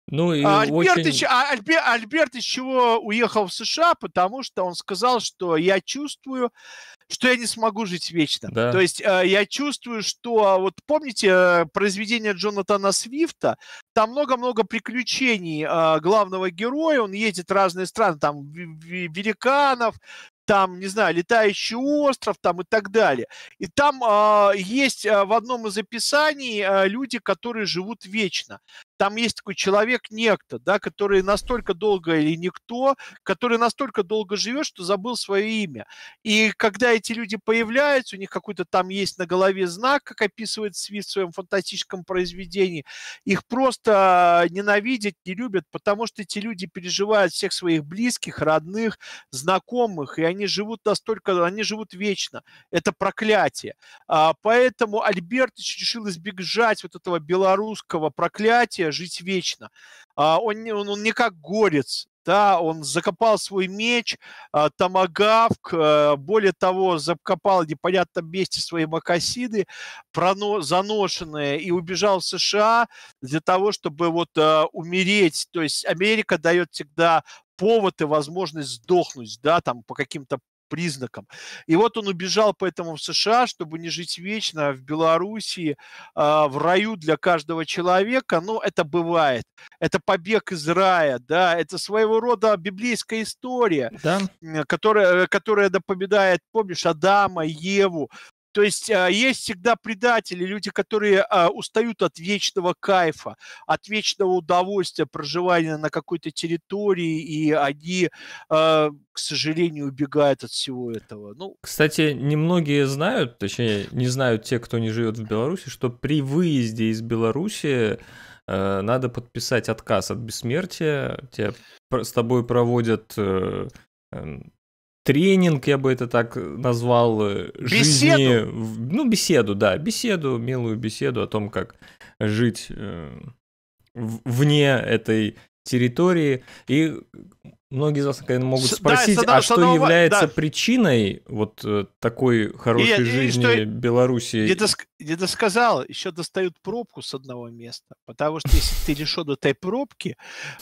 S2: Ну, и а Альбертыч, очень... а, Альбер, Альберт из чего уехал в США, потому что он сказал, что я чувствую, что я не смогу жить вечно. Да. То есть э, я чувствую, что а вот помните э, произведение Джонатана Свифта, там много-много приключений э, главного героя, он едет в разные страны, там великанов, там, не знаю, летающий остров, там и так далее. И там а, э, есть в одном из описаний э, люди, которые живут вечно там есть такой человек некто, да, который настолько долго или никто, который настолько долго живет, что забыл свое имя. И когда эти люди появляются, у них какой-то там есть на голове знак, как описывает Свит в своем фантастическом произведении, их просто ненавидят, не любят, потому что эти люди переживают всех своих близких, родных, знакомых, и они живут настолько, они живут вечно. Это проклятие. А, поэтому Альбертович решил избежать вот этого белорусского проклятия, миссия жить вечно. А, он, он, он не как горец, да, он закопал свой меч, э, томагавк, а, более того, закопал непонятно вместе свои макасиды, заношенные, и убежал в США для того, чтобы вот умереть. То есть Америка дает всегда повод и возможность сдохнуть, да, там по каким-то признакам. И вот он убежал поэтому в США, чтобы не жить вечно а в Белоруссии, а, в раю для каждого человека. Но ну, это бывает. Это побег из рая, да, это своего рода библейская история, да. которая, которая напоминает, помнишь, Адама, Еву, то есть а, есть всегда предатели, люди, которые а, устают от вечного кайфа, от вечного удовольствия проживания на какой-то территории, и они, а, к сожалению, убегают от всего этого. Ну,
S1: Кстати, немногие знают, точнее, не знают те, кто не живет в Беларуси, что при выезде из Беларуси э, надо подписать отказ от бессмертия, тебя с тобой проводят э, эм, тренинг, я бы это так э, назвал, э, беседу. жизни, ну беседу, да, беседу, милую беседу о том, как жить э, вне этой территории. И многие из вас, наверное, могут спросить, да, а что садов, является да. причиной вот такой хорошей и, жизни и что, Белоруссии? где-то
S2: я это сказал, еще достают пробку с одного места, потому что если ты решен этой пробки,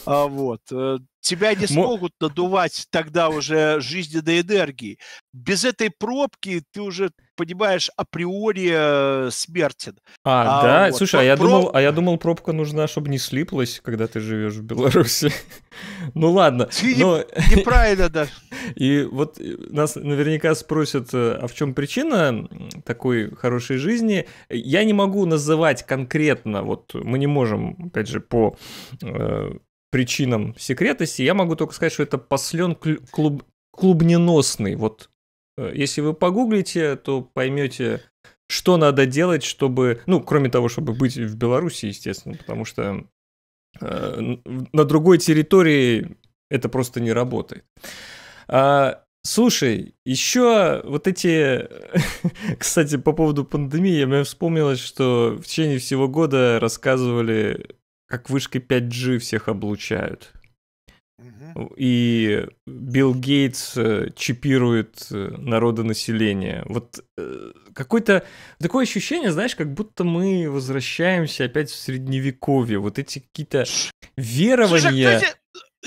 S2: а, вот, Тебя не смогут надувать тогда уже жизненной энергии. Без этой пробки ты уже понимаешь априори э, смертен. А, а да? Вот. Слушай, а я, думал,
S1: а я думал, пробка нужна, чтобы не слиплась, когда ты живешь в Беларуси. [LAUGHS] ну ладно. [LAUGHS] Неправильно, даже [LAUGHS] И вот э, нас наверняка спросят, э, а в чем причина такой хорошей жизни? Я не могу называть конкретно, вот мы не можем, опять же, по причинам секретности, я могу только сказать, что это послен клуб, клубненосный. Вот э, если вы погуглите, то поймете, что надо делать, чтобы, ну, кроме того, чтобы быть в Беларуси, естественно, потому что э, на другой территории это просто не работает. А, слушай, еще вот эти, [LAUGHS] кстати, по поводу пандемии, мне вспомнилось, что в течение всего года рассказывали как вышкой 5G всех облучают. И Билл Гейтс э, чипирует э, народонаселение. Вот э, какое-то такое ощущение, знаешь, как будто мы возвращаемся опять в средневековье. Вот эти какие-то верования. Слушай,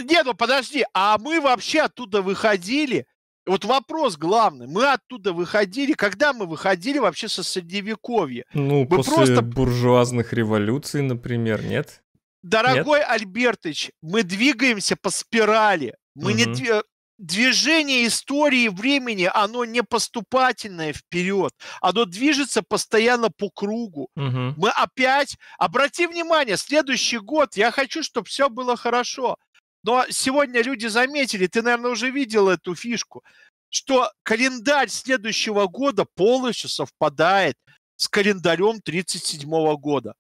S2: нет, ну подожди, а мы вообще оттуда выходили? Вот вопрос главный. Мы оттуда выходили, когда мы выходили вообще со средневековья? Ну, мы после просто...
S1: буржуазных революций, например, нет?
S2: Дорогой Нет? Альбертыч, мы двигаемся по спирали. Мы угу. не движение истории времени, оно не поступательное вперед, оно движется постоянно по кругу. Угу. Мы опять, обрати внимание, следующий год, я хочу, чтобы все было хорошо. Но сегодня люди заметили, ты, наверное, уже видел эту фишку, что календарь следующего года полностью совпадает с календарем 1937 года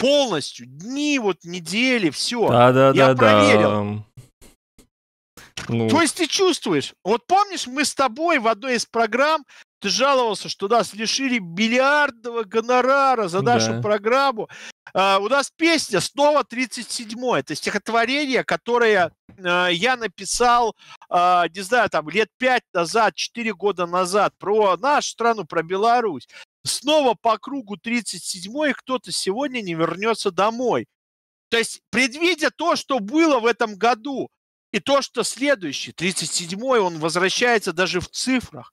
S2: полностью дни, вот недели, все. Да, да, я да, проверил. Да. Ну. То есть ты чувствуешь. Вот помнишь, мы с тобой в одной из программ ты жаловался, что нас лишили бильярдного гонорара за нашу да. программу. А, у нас песня снова 37-е. Это стихотворение, которое а, я написал, а, не знаю, там лет 5 назад, 4 года назад, про нашу страну, про Беларусь снова по кругу 37-й кто-то сегодня не вернется домой. То есть, предвидя то, что было в этом году, и то, что следующий, 37-й, он возвращается даже в цифрах.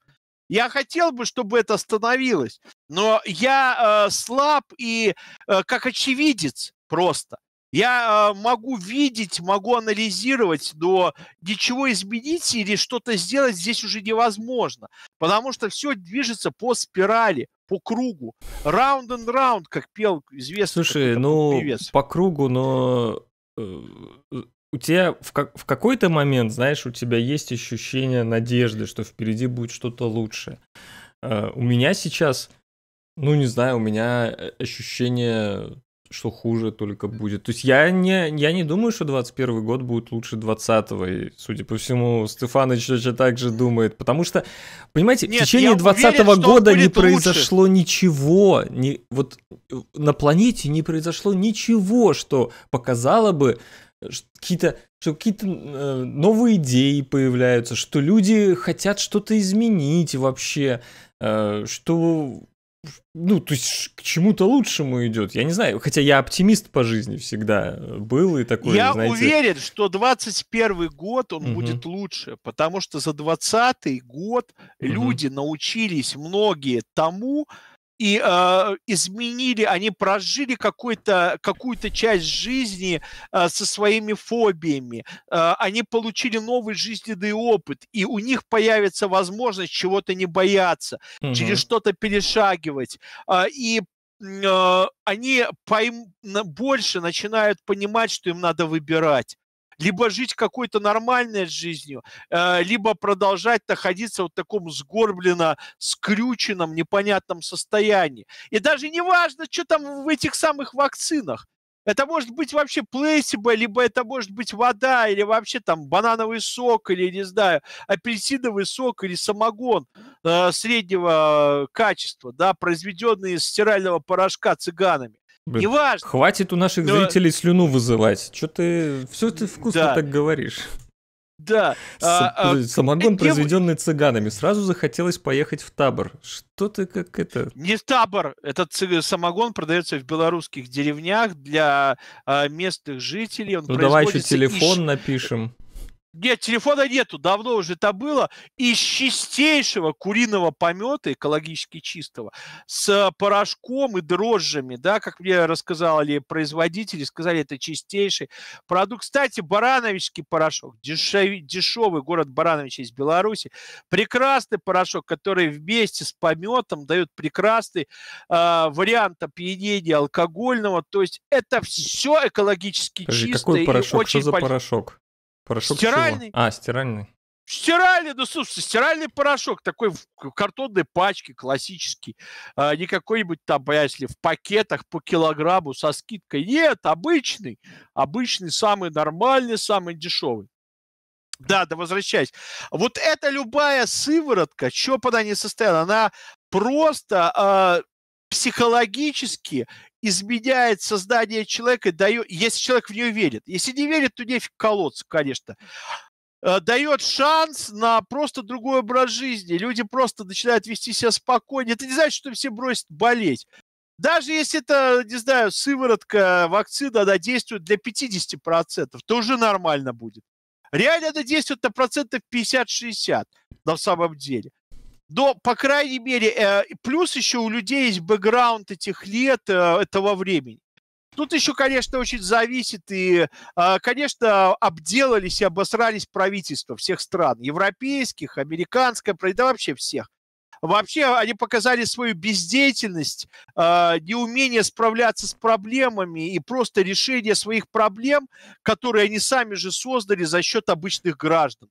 S2: Я хотел бы, чтобы это остановилось, но я э, слаб и э, как очевидец просто. Я э, могу видеть, могу анализировать, но ничего изменить или что-то сделать здесь уже невозможно, потому что все движется по спирали по кругу. Round and round, как
S1: пел известный Слушай, ну, певец. по кругу, но э, э, у тебя в, как, в какой-то момент, знаешь, у тебя есть ощущение надежды, что впереди будет что-то лучше. Э, у меня сейчас, ну не знаю, у меня ощущение что хуже только будет. То есть я не, я не думаю, что 21 год будет лучше 20-го. И, судя по всему, Стефаныч точно так же думает. Потому что, понимаете, Нет, в течение 20 -го года не произошло лучше. ничего. Не, вот на планете не произошло ничего, что показало бы какие-то что какие-то э, новые идеи появляются, что люди хотят что-то изменить вообще, э, что ну, то есть к чему-то лучшему идет. Я не знаю, хотя я оптимист по жизни всегда э, был и такой, Я знаете... уверен,
S2: что 21 год он угу. будет лучше, потому что за 20 год угу. люди научились многие тому, и э, изменили, они прожили какую-то какую-то часть жизни э, со своими фобиями, э, они получили новый жизненный опыт, и у них появится возможность чего-то не бояться, угу. через что-то перешагивать, э, и э, они пойм- больше начинают понимать, что им надо выбирать либо жить какой-то нормальной жизнью, э, либо продолжать находиться вот в таком сгорбленно скрюченном, непонятном состоянии. И даже не важно, что там в этих самых вакцинах. Это может быть вообще плейсибо, либо это может быть вода, или вообще там банановый сок, или, не знаю, апельсиновый сок, или самогон э, среднего э, качества, да, произведенный из стирального порошка цыганами. Блин, Неважно.
S1: Хватит у наших Но... зрителей слюну вызывать. Что ты... Все ты
S2: вкусно да. так говоришь. Да. С, а, а, самогон,
S1: э, произведенный не... цыганами. Сразу захотелось поехать в табор. Что ты как это...
S2: Не табор. Этот ц... самогон продается в белорусских деревнях для а, местных жителей. Он ну давай еще телефон
S1: из... напишем.
S2: Нет, телефона нету, давно уже это было. Из чистейшего куриного помета, экологически чистого, с э, порошком и дрожжами, да, как мне рассказали производители, сказали, это чистейший продукт. Кстати, барановичский порошок, дешев, дешевый город Барановичи из Беларуси, прекрасный порошок, который вместе с пометом дает прекрасный э, вариант опьянения алкогольного, то есть это все экологически Подожди, чистое. Какой порошок? Что за полезно. порошок?
S1: Порошок стиральный. Чего? А, стиральный.
S2: Стиральный, ну слушай, стиральный порошок такой в картонной пачке классический, а, не какой-нибудь там, если в пакетах по килограмму со скидкой. Нет, обычный, обычный, самый нормальный, самый дешевый. Да, да, возвращаясь. Вот эта любая сыворотка, что бы она ни состояла, она просто э, психологически изменяет создание человека, дает, если человек в нее верит. Если не верит, то нефиг колоться, конечно. Э, дает шанс на просто другой образ жизни. Люди просто начинают вести себя спокойнее. Это не значит, что все бросят болеть. Даже если это, не знаю, сыворотка, вакцина, она действует для 50%, то уже нормально будет. Реально это действует на процентов 50-60 на самом деле. Но, по крайней мере, э, плюс еще у людей есть бэкграунд этих лет, э, этого времени. Тут еще, конечно, очень зависит и, а, конечно, обделались и обосрались правительства всех стран, европейских, американское, да вообще всех. Вообще а, они показали свою бездеятельность, а, неумение справляться с проблемами и просто решение своих проблем, которые они сами же создали за счет обычных граждан.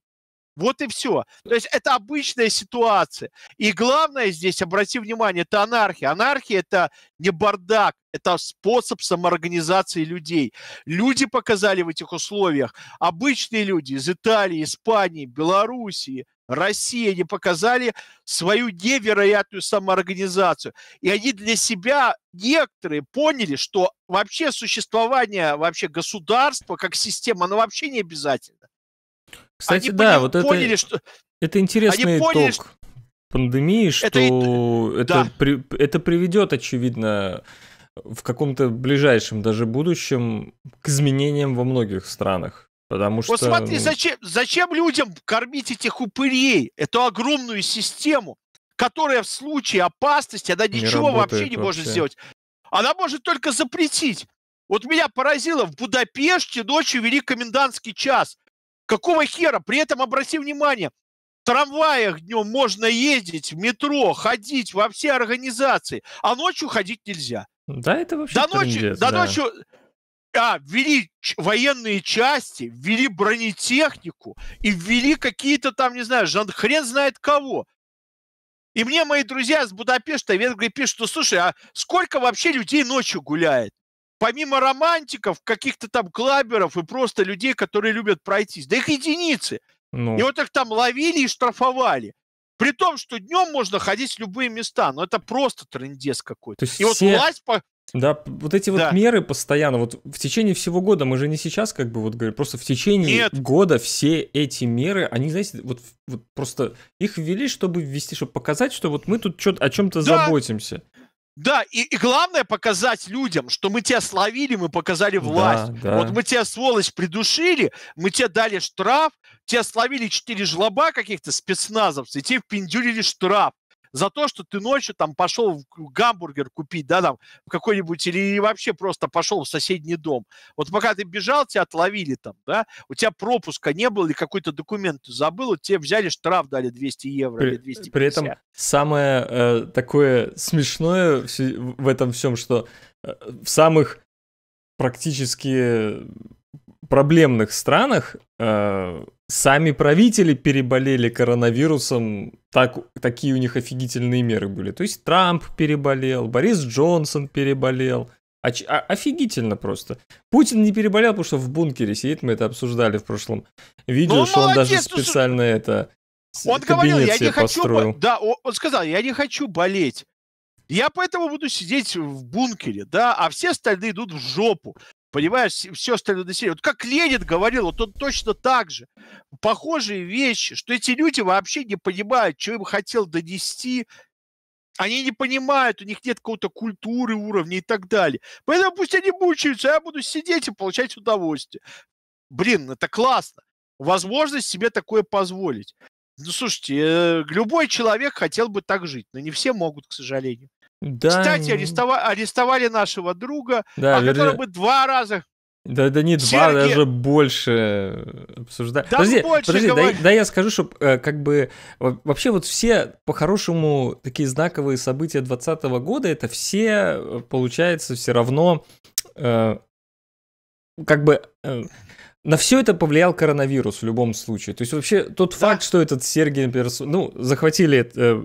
S2: Вот и все. То есть это обычная ситуация. И главное здесь, обрати внимание, это анархия. Анархия – это не бардак, это способ самоорганизации людей. Люди показали в этих условиях, обычные люди из Италии, Испании, Белоруссии, России, они показали свою невероятную самоорганизацию. И они для себя, некоторые, поняли, что вообще существование вообще государства как системы, оно вообще не обязательно.
S1: Кстати, они да, пони- вот это, что... это интересный они поняли, итог что... пандемии, что это, это, да. при... это приведет, очевидно, в каком-то ближайшем даже будущем к изменениям во многих странах. Потому что... Вот смотри, ну
S2: зачем, зачем людям кормить этих упырей, эту огромную систему, которая в случае опасности, она ничего не вообще не вообще. может сделать. Она может только запретить. Вот меня поразило, в Будапеште ночью вели комендантский час. Какого хера? При этом обрати внимание, в трамваях днем можно ездить, в метро, ходить во все организации, а ночью ходить нельзя. Да, это вообще до ночи, трендец, до да. ночи, а, ввели военные части, ввели бронетехнику и ввели какие-то там, не знаю, жан, хрен знает кого. И мне мои друзья с Будапешта, Венгрии пишут, ну слушай, а сколько вообще людей ночью гуляет? помимо романтиков, каких-то там клаберов и просто людей, которые любят пройтись, да их единицы. Ну. И вот их там ловили и штрафовали. При том, что днем можно ходить в любые места, но это просто трендес какой-то. И все... вот власть по...
S1: Да, вот эти да. вот меры постоянно, вот в течение всего года, мы же не сейчас как бы вот говорим, просто в течение Нет. года все эти меры, они, знаете, вот, вот просто их ввели, чтобы ввести, чтобы
S2: показать, что вот мы тут чё, о чем-то да. заботимся. Да, и, и главное показать людям, что мы тебя словили, мы показали власть. Да, да. Вот мы тебя, сволочь, придушили, мы тебе дали штраф, тебя словили четыре жлоба каких-то спецназовцев, и тебе впендюрили штраф за то, что ты ночью там пошел в гамбургер купить, да, там, в какой-нибудь, или вообще просто пошел в соседний дом. Вот пока ты бежал, тебя отловили там, да, у тебя пропуска не было, или какой-то документ ты забыл, вот тебе взяли штраф, дали 200 евро при, или 250. При этом
S1: самое э, такое смешное в, в этом всем, что э, в самых практически проблемных странах э, сами правители переболели коронавирусом, так, такие у них офигительные меры были. То есть Трамп переболел, Борис Джонсон переболел. О, офигительно просто. Путин не переболел, потому что в бункере сидит, мы это обсуждали в прошлом видео, он ну, что молодец, он даже специально слушай, это...
S2: Он говорил, я не хочу... Построил. Да, он сказал, я не хочу болеть. Я поэтому буду сидеть в бункере, да, а все остальные идут в жопу. Понимаешь, все остальное население. Вот как Ленин говорил, вот он точно так же. Похожие вещи, что эти люди вообще не понимают, что им хотел донести. Они не понимают, у них нет какого-то культуры, уровня и так далее. Поэтому пусть они мучаются, а я буду сидеть и получать удовольствие. Блин, это классно. Возможность себе такое позволить. Ну, слушайте, э, любой человек хотел бы так жить, но не все могут, к сожалению. Да. Кстати, арестова... арестовали нашего друга, да, о вернее... котором мы два раза
S1: да, да не Сергей. два, даже больше э, обсуждать. Да подожди, больше подожди, да, да я скажу, что э, как бы вообще вот все по-хорошему такие знаковые события 2020 года, это все э, получается все равно э, как бы э, на все это повлиял коронавирус в любом случае. То есть вообще тот да. факт, что этот Сергий, ну, захватили э,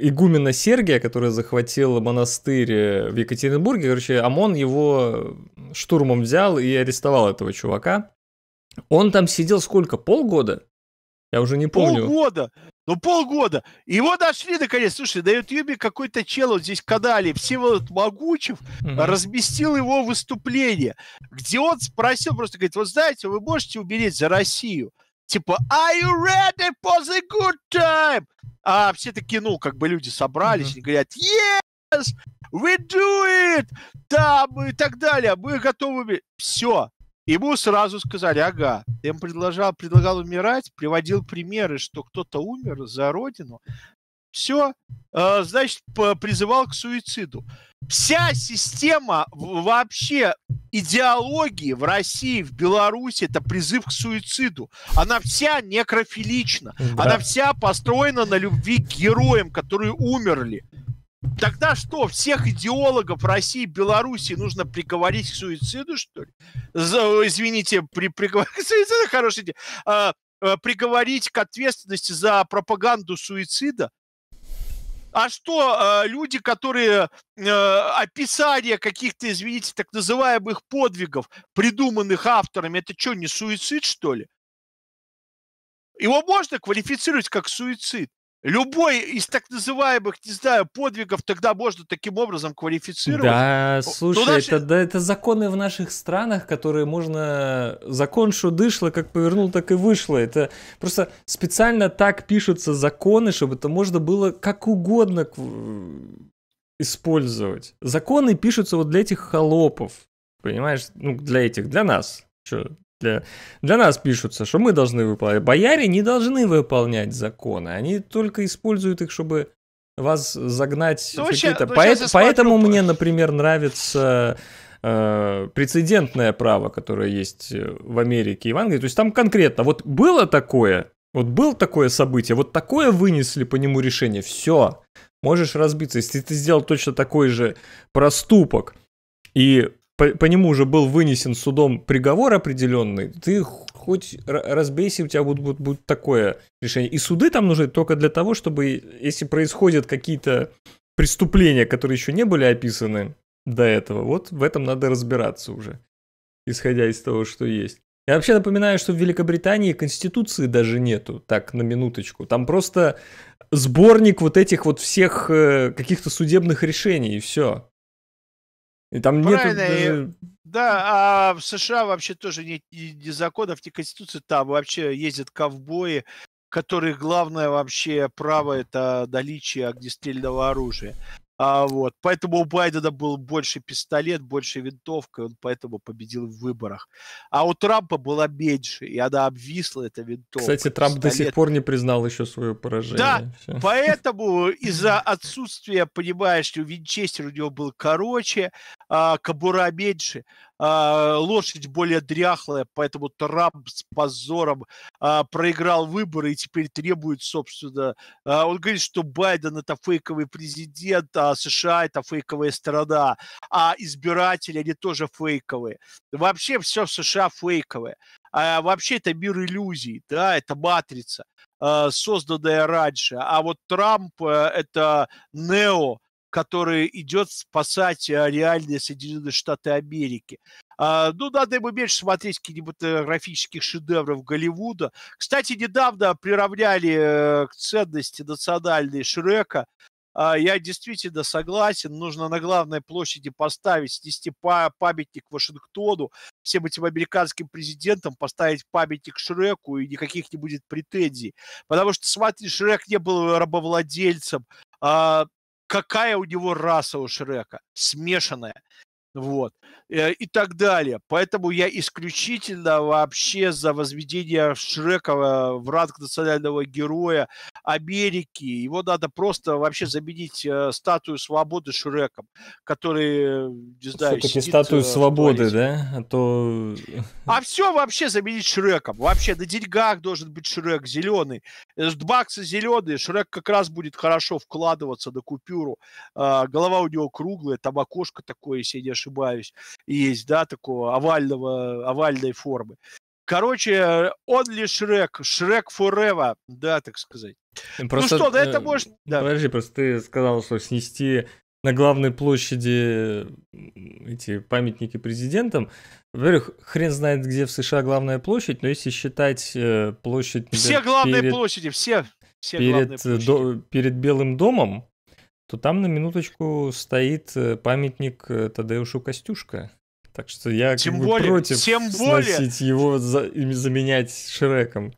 S1: игумена Сергия, который захватил монастырь э, в Екатеринбурге, короче, ОМОН его штурмом взял и арестовал этого чувака. Он там сидел
S2: сколько? Полгода?
S1: Я уже не помню.
S2: Полгода! Ну, полгода. Его дошли наконец. Слушай, на Ютьюбе какой-то чел вот здесь канале, Всеволод Могучев, угу. Mm -hmm. разместил его выступление, где он спросил, просто говорит, вот знаете, вы можете умереть за Россию? Типа, are you ready for the good time? А все такие, ну, как бы люди собрались Mm -hmm. и говорят, yes, we do it! да, мы и так далее, мы готовы. Все, Ему сразу сказали, ага, я им предлагал предлагал умирать, приводил примеры, что кто-то умер за родину. Все, э, значит, призывал к суициду. Вся система вообще идеологии в России, в Беларуси, это призыв к суициду. Она вся некрофилична. Да. Она вся построена на любви к героям, которые умерли. Тогда что, всех идеологов России и Белоруссии нужно приговорить к суициду, что ли? За, извините, при, приговорить к [LAUGHS] суициду, хорошая идея. А, а, приговорить к ответственности за пропаганду суицида? А что э, люди, которые э, описание каких-то, извините, так называемых подвигов, придуманных авторами, это что, не суицид, что ли? Его можно квалифицировать как суицид. Любой из так называемых, не знаю, подвигов тогда можно таким образом квалифицировать. Да, ну, слушай, наши... это,
S1: да, это законы в наших странах, которые можно... Закон, что дышло, как повернул, так и вышло. Это просто специально так пишутся законы, чтобы это можно было как угодно э, использовать. Законы пишутся вот для этих холопов, понимаешь? Ну, для этих, для нас. Что, для, для нас пишутся, что мы должны выполнять. Бояре не должны выполнять законы. Они только используют их, чтобы вас загнать ну, какие-то. Ну, Поэт, поэтому мне, например, нравится э, прецедентное право, которое есть э, в Америке и в Англии. То есть там конкретно вот было такое, вот было такое событие, вот такое вынесли по нему решение. Все, можешь разбиться, если ты сделал точно такой же проступок и по, по нему уже был вынесен судом приговор определенный, ты хоть разбейся, у тебя будет, будет, будет такое решение. И суды там нужны только для того, чтобы, если происходят какие-то преступления, которые еще не были описаны до этого, вот в этом надо разбираться уже, исходя из того, что есть. Я вообще напоминаю, что в Великобритании конституции даже нету, так, на минуточку. Там просто сборник вот этих вот всех э, каких-то судебных решений, и все. И там нет даже...
S2: Да, а в США вообще тоже нет ни законов, ни конституции. Там вообще ездят ковбои, которые главное вообще право это наличие огнестрельного оружия. А, вот. Поэтому у Байдена был больше пистолет, больше винтовка, и он поэтому победил в выборах. А у Трампа была меньше, и она обвисла, эта винтовка. Кстати, Трамп пистолет. до сих
S1: пор не признал еще свое поражение. Да,
S2: Все. поэтому [LAUGHS] из-за отсутствия, понимаешь, у Винчестер у него был короче, а кабура меньше – а, лошадь более дряхлая, поэтому Трамп с позором а, проиграл выборы и теперь требует, собственно, а, он говорит, что Байден это фейковый президент, а США это фейковая страна, а избиратели они тоже фейковые. Вообще все в США фейковые. А вообще это мир иллюзий, да, это матрица, а, созданная раньше. А вот Трамп э, это нео, который идет спасать а, реальные Соединенные Штаты Америки. А, ну, надо ему меньше смотреть кинематографических шедевров Голливуда. Кстати, недавно приравняли э, к ценности национальной Шрека. А, я действительно согласен, нужно на главной площади поставить, снести памятник Вашингтону, всем этим американским президентам поставить памятник Шреку, и никаких не будет претензий. Потому что, смотри, Шрек не был рабовладельцем, какая у него раса у Шрека, смешанная вот, э, и так далее. Поэтому я исключительно вообще за возведение Шрека э, в ранг национального героя Америки. Его надо просто вообще заменить э, статую свободы Шреком, который, не знаю, Все-таки статую
S1: свободы, да? А то...
S2: А все вообще заменить Шреком. Вообще на деньгах должен быть Шрек зеленый. Баксы зеленые, Шрек как раз будет хорошо вкладываться на купюру. А, голова у него круглая, там окошко такое, сидишь ошибаюсь, есть, да, такого овального, овальной формы. Короче, он ли Шрек, Шрек Forever, да, так сказать. Ну просто, ну что, да это э, может...
S1: Да. Подожди, просто ты сказал, что снести на главной площади эти памятники президентам. Во-первых, хрен знает, где в США главная площадь, но если считать э, площадь... Все главные перед,
S2: площади, все. все перед, э,
S1: до, перед Белым домом, то там на минуточку стоит э, памятник э, Тадеушу Костюшка. Так что я тем как бы более, против тем сносить его за, заменять Шреком.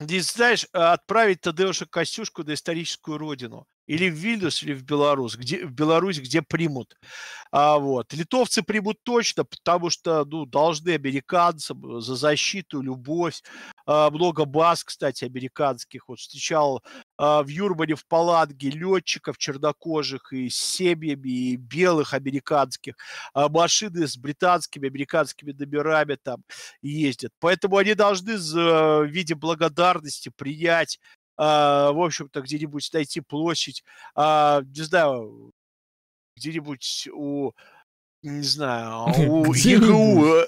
S2: Здесь, знаешь, э, отправить Тадеуша Костюшку до историческую родину или в Вильнюс, или в Беларусь, где, в Беларусь, где примут. А, вот. Литовцы примут точно, потому что ну, должны американцам э, за защиту, любовь. А, много баз, кстати, американских. Вот встречал а, в Юрмане в палатке летчиков чернокожих и с семьями, и белых американских. А, машины с британскими, американскими номерами там ездят. Поэтому они должны э, в виде благодарности принять а, в общем-то, где-нибудь найти площадь, а, не знаю, где-нибудь у, не знаю, [LAUGHS] у ЕГУ,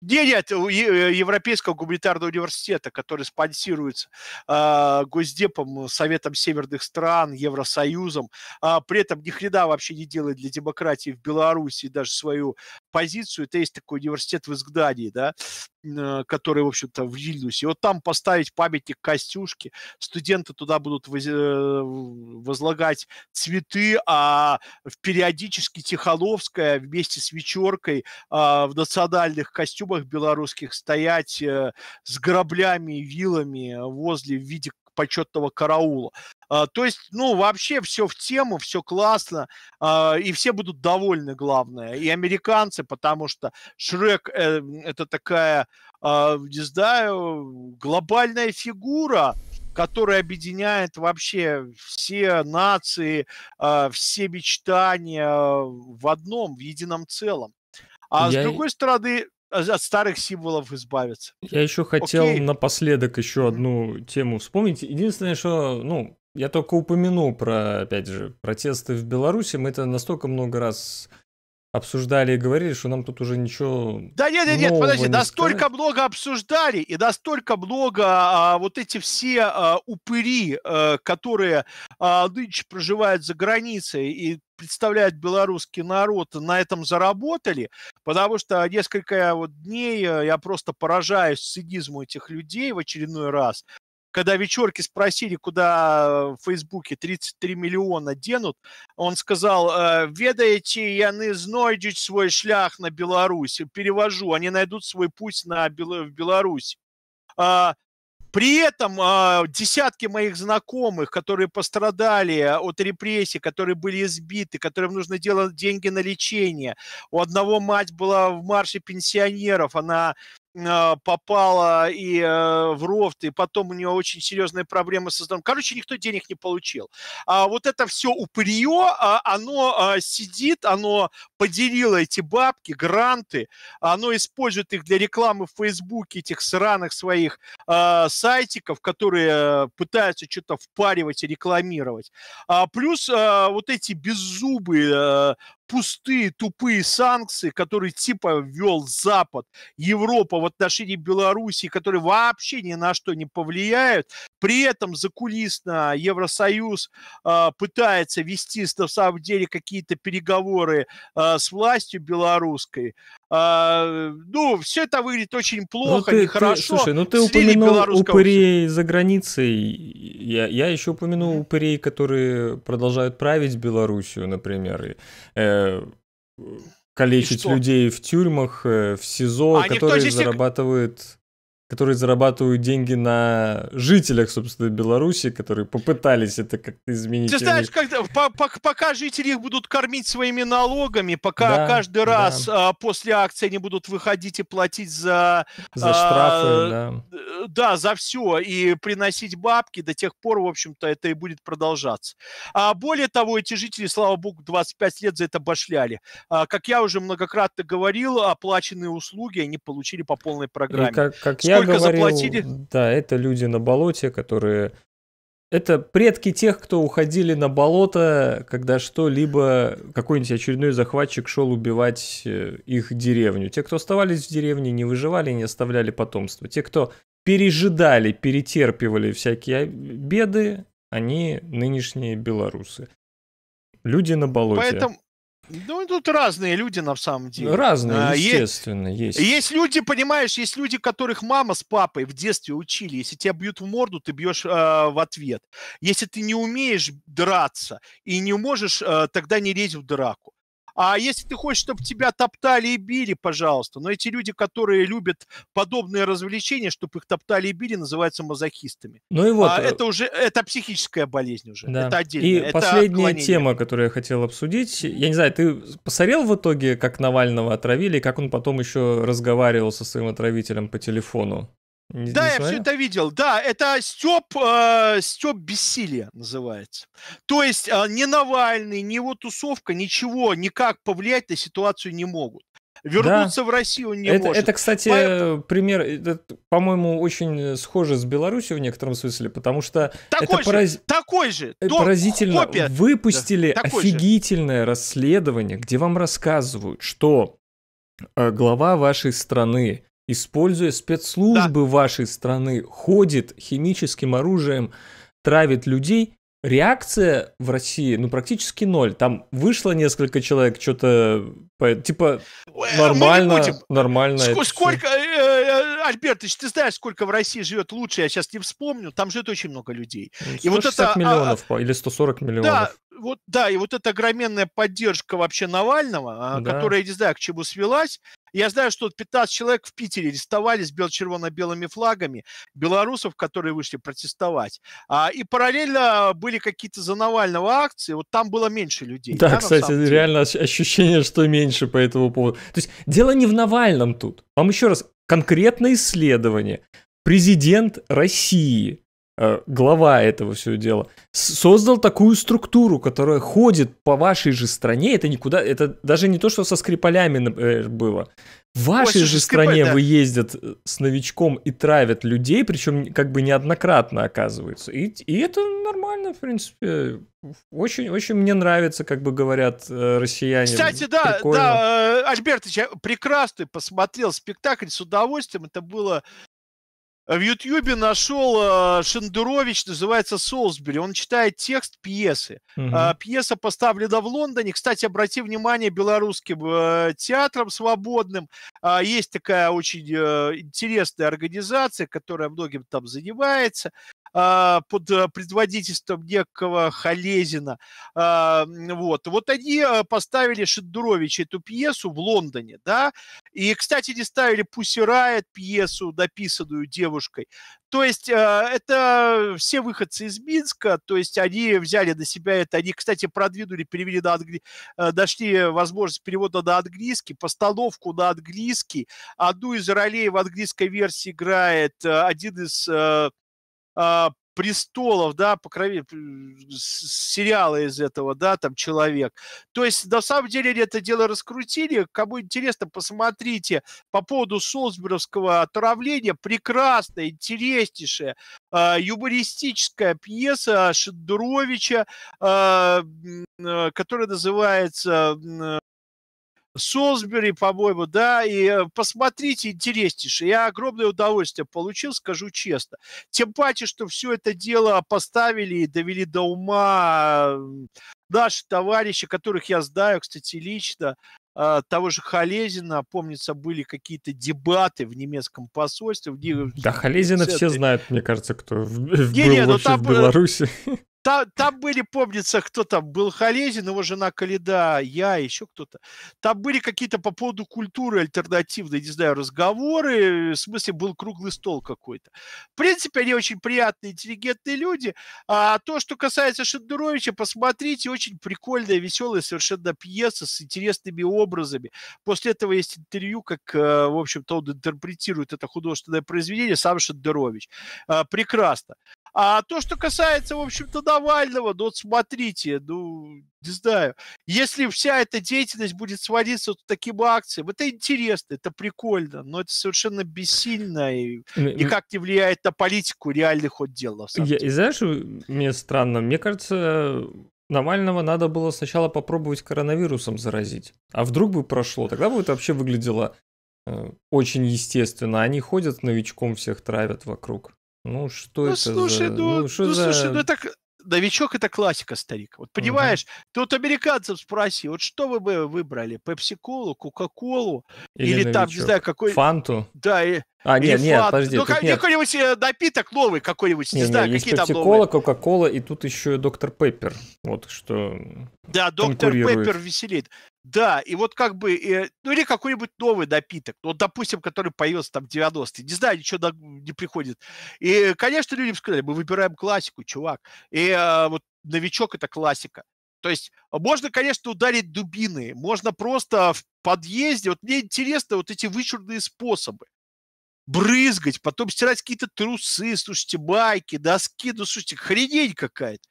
S2: нет, нет, у э, Европейского гуманитарного университета, который спонсируется э, Госдепом, Советом Северных стран, Евросоюзом, э, при этом ни хрена вообще не делает для демократии в Беларуси даже свою позицию. Это есть такой университет в изгнании, да. Э, который, в общем-то, в Вильнюсе. вот там поставить памятник Костюшке, студенты туда будут э, возлагать цветы, а периодически Тихоловская вместе с Вечеркой а, в национальных костюмах белорусских стоять э, с граблями и вилами возле в виде почетного караула. А, то есть, ну, вообще все в тему, все классно, а, и все будут довольны, главное, и американцы, потому что Шрек э, это такая, э, не знаю, глобальная фигура, которая объединяет вообще все нации, все мечтания в одном, в едином целом. А Я... с другой стороны, от старых символов избавиться. Я еще хотел Окей.
S1: напоследок еще одну тему вспомнить. Единственное, что, ну, я только упомяну про, опять же, протесты в Беларуси. Мы это настолько много раз обсуждали и говорили, что нам тут уже ничего. Да нет, нет, нет, подожди, не настолько
S2: сказать. много обсуждали и настолько много а, вот эти все а, упыри, а, которые а, нынче проживают за границей и представляют белорусский народ, на этом заработали, потому что несколько вот дней э, я просто поражаюсь цинизму этих людей в очередной раз когда вечерки спросили, куда э, в Фейсбуке 33 миллиона денут, он сказал, «Э, ведаете, я не знайдут свой шлях на Беларусь, перевожу, они найдут свой путь на Бел... в Беларусь. А, при этом а, десятки моих знакомых, которые пострадали от репрессий, которые были избиты, которым нужно делать деньги на лечение. У одного мать была в марше пенсионеров, она а, попала и э, в рофт, и потом у нее очень серьезные проблемы со здоровьем. Короче, никто денег не получил. А вот это все упырье, а, оно а, сидит, оно поделило эти бабки, гранты, оно использует их для рекламы в Фейсбуке, этих сраных своих сайтиков, которые пытаются что-то впаривать и рекламировать. А плюс вот эти беззубые э, пустые, тупые санкции, которые типа ввел Запад, Европа в отношении Белоруссии, которые вообще ни на что не повлияют. При этом закулисно Евросоюз э, пытается вести на самом деле какие-то переговоры э, с властью белорусской. А, ну, все это выглядит очень ну, плохо, ну, ты, нехорошо. Ты, слушай, ну ты упомянул упырей
S1: за границей. Я, я еще упомянул упырей, которые продолжают править Белоруссию, например. И, э, калечить людей в тюрьмах, э, в СИЗО, а которые зарабатывают которые зарабатывают деньги на жителях, собственно, Беларуси, которые попытались это как-то изменить. Ты знаешь,
S2: когда, по, пока жители их будут кормить своими налогами, пока да, каждый раз да. а, после акции они будут выходить и платить за... За а, штрафы, да. Да, за все, и приносить бабки, до тех пор, в общем-то, это и будет продолжаться. А более того, эти жители, слава богу, 25 лет за это башляли. А, как я уже многократно говорил, оплаченные услуги они получили по полной программе. И как, как я сколько говорил, заплатили?
S1: Да, это люди на болоте, которые... Это предки тех, кто уходили на болото, когда что-либо, какой-нибудь очередной захватчик шел убивать э, их деревню. Те, кто оставались в деревне, не выживали, не оставляли потомство. Те, кто пережидали, перетерпивали всякие беды, они нынешние белорусы. Люди на болоте. Поэтому,
S2: ну, тут разные люди на самом деле. Разные, а, естественно,
S1: есть. Есть
S2: люди, понимаешь, есть люди, которых мама с папой в детстве учили. Если тебя бьют в морду, ты бьешь э, в ответ. Если ты не умеешь драться и не можешь, э, тогда не лезь в драку. А если ты хочешь, чтобы тебя топтали и били, пожалуйста. Но эти люди, которые любят подобные развлечения, чтобы их топтали и били, называются мазохистами. Ну и вот. А э, это уже это психическая болезнь уже. Да. Это отдельно. И это последняя отклонение. тема,
S1: которую я хотел обсудить. Я не знаю, ты посмотрел в итоге, как Навального отравили, как он потом еще разговаривал со своим отравителем по телефону?
S2: Не, да, не я все это видел. Да, это Степ, э, Степ бессилие называется. То есть э, ни Навальный, ни его тусовка ничего никак повлиять на ситуацию не могут. Вернуться да. в Россию не это, может. Это, кстати,
S1: Поэтому... пример, это, по-моему, очень схоже с Беларусью в некотором смысле, потому что такой это же, пораз...
S2: такой же, э, поразительно. Копия. Выпустили да,
S1: офигительное же. расследование, где вам рассказывают, что э, глава вашей страны используя спецслужбы да. вашей страны, ходит химическим оружием, травит людей. Реакция в России, ну, практически ноль. Там вышло несколько человек, что-то, типа, а нормально, нормально. Ск- сколько,
S2: э, э, Альберт, ты знаешь, сколько в России живет лучше, я сейчас не вспомню, там живет очень много людей. Ну, и вот это а, миллионов
S1: а, или 140 миллионов. Да,
S2: вот, да, и вот эта огроменная поддержка вообще Навального, а, да. которая, я не знаю, к чему свелась. Я знаю, что 15 человек в Питере арестовали с червоно-белыми флагами белорусов, которые вышли протестовать. А, и параллельно были какие-то за Навального акции, вот там было меньше людей. Да, да кстати, реально
S1: ощущение, что меньше по этому поводу. То есть дело не в Навальном тут. Вам еще раз, конкретное исследование. Президент России Э, глава этого всего дела, создал такую структуру, которая ходит по вашей же стране, это никуда, это даже не то, что со скрипалями э, было. В вашей Ой, же скрипаль, стране да. вы ездят э, с новичком и травят людей, причем как бы неоднократно оказывается. И, и это нормально, в принципе. Очень, очень мне нравится, как бы говорят э, россияне. Кстати, да, Прикольно.
S2: да, Альбертович, я прекрасно посмотрел спектакль с удовольствием. Это было а в Ютьюбе нашел а, Шендерович, называется Солсбери. Он читает текст пьесы. Угу. Пьеса поставлена в Лондоне. Кстати, обрати внимание, белорусским э, театром свободным есть такая очень э, интересная организация, которая многим там занимается. А, под э, предводительством некого Халезина. А, вот. Вот они э, поставили Шендуровича эту пьесу в Лондоне, да, и, кстати, не ставили Пусирает пьесу, написанную девушкой. То есть э, это все выходцы из Минска, то есть они взяли на себя это, они, кстати, продвинули, перевели на англи... нашли возможность перевода на английский, постановку на английский. Одну из ролей в английской версии играет один из а, престолов, да, покрови, сериала из этого, да, там человек. То есть, на самом деле, это дело раскрутили. Кому интересно, посмотрите по поводу Солсберовского отравления. Прекрасная, интереснейшая, а, юмористическая пьеса Шендеровича, а, которая называется Солсбери, по-моему, да, и э, посмотрите, интереснейшее. Я огромное удовольствие получил, скажу честно. Тем паче, что все это дело поставили и довели до ума э, наши товарищи, которых я знаю, кстати, лично, э, того же Халезина, помнится, были какие-то дебаты в немецком посольстве. В... Да, Халезина все
S1: знают, мне кажется, кто в, не, в, не, ну в, там... в Беларуси.
S2: [LAUGHS] Там, там были, помнится, кто там был Халезин, его жена Калида, я, еще кто-то. Там были какие-то по поводу культуры альтернативные, не знаю, разговоры. В смысле, был круглый стол какой-то. В принципе, они очень приятные, интеллигентные люди. А то, что касается Шендеровича, посмотрите, очень прикольная, веселая совершенно пьеса с интересными образами. После этого есть интервью, как, э, в общем-то, он интерпретирует это художественное произведение, сам Шендерович. А, прекрасно. А то, что касается, в общем-то, Навального, ну вот смотрите, ну, не знаю, если вся эта деятельность будет сводиться вот к таким акциям, это интересно, это прикольно, но это совершенно бессильно и никак не влияет на политику реальных ход дела. Я, и
S1: знаешь, мне странно, мне кажется, Навального надо было сначала попробовать коронавирусом заразить, а вдруг бы прошло, тогда бы это вообще выглядело э, очень естественно. Они ходят новичком, всех травят вокруг. Ну что ну, это слушай, за... Ну, ну, что ну за... слушай, ну
S2: так новичок это классика, старик. Вот понимаешь, угу. ты вот американцев спроси, вот что вы бы выбрали, пепси-колу, кока-колу или, или там, не знаю, какой... Фанту? Да, и... А, нет, или нет, фант. подожди. Ну, как, нет. какой-нибудь э, напиток новый какой-нибудь, не, не знаю, есть какие там новые.
S1: Кока-кола, и тут еще и Доктор Пеппер. Вот
S2: что Да, Доктор Пеппер веселит. Да, и вот как бы, э, ну или какой-нибудь новый напиток, ну, вот, допустим, который появился там в 90-е, не знаю, ничего не приходит. И, конечно, людям сказали, мы выбираем классику, чувак. И э, вот новичок – это классика. То есть можно, конечно, ударить дубины, можно просто в подъезде, вот мне интересно вот эти вычурные способы брызгать, потом стирать какие-то трусы, слушайте, байки, доски, ну, слушайте, хренень какая-то.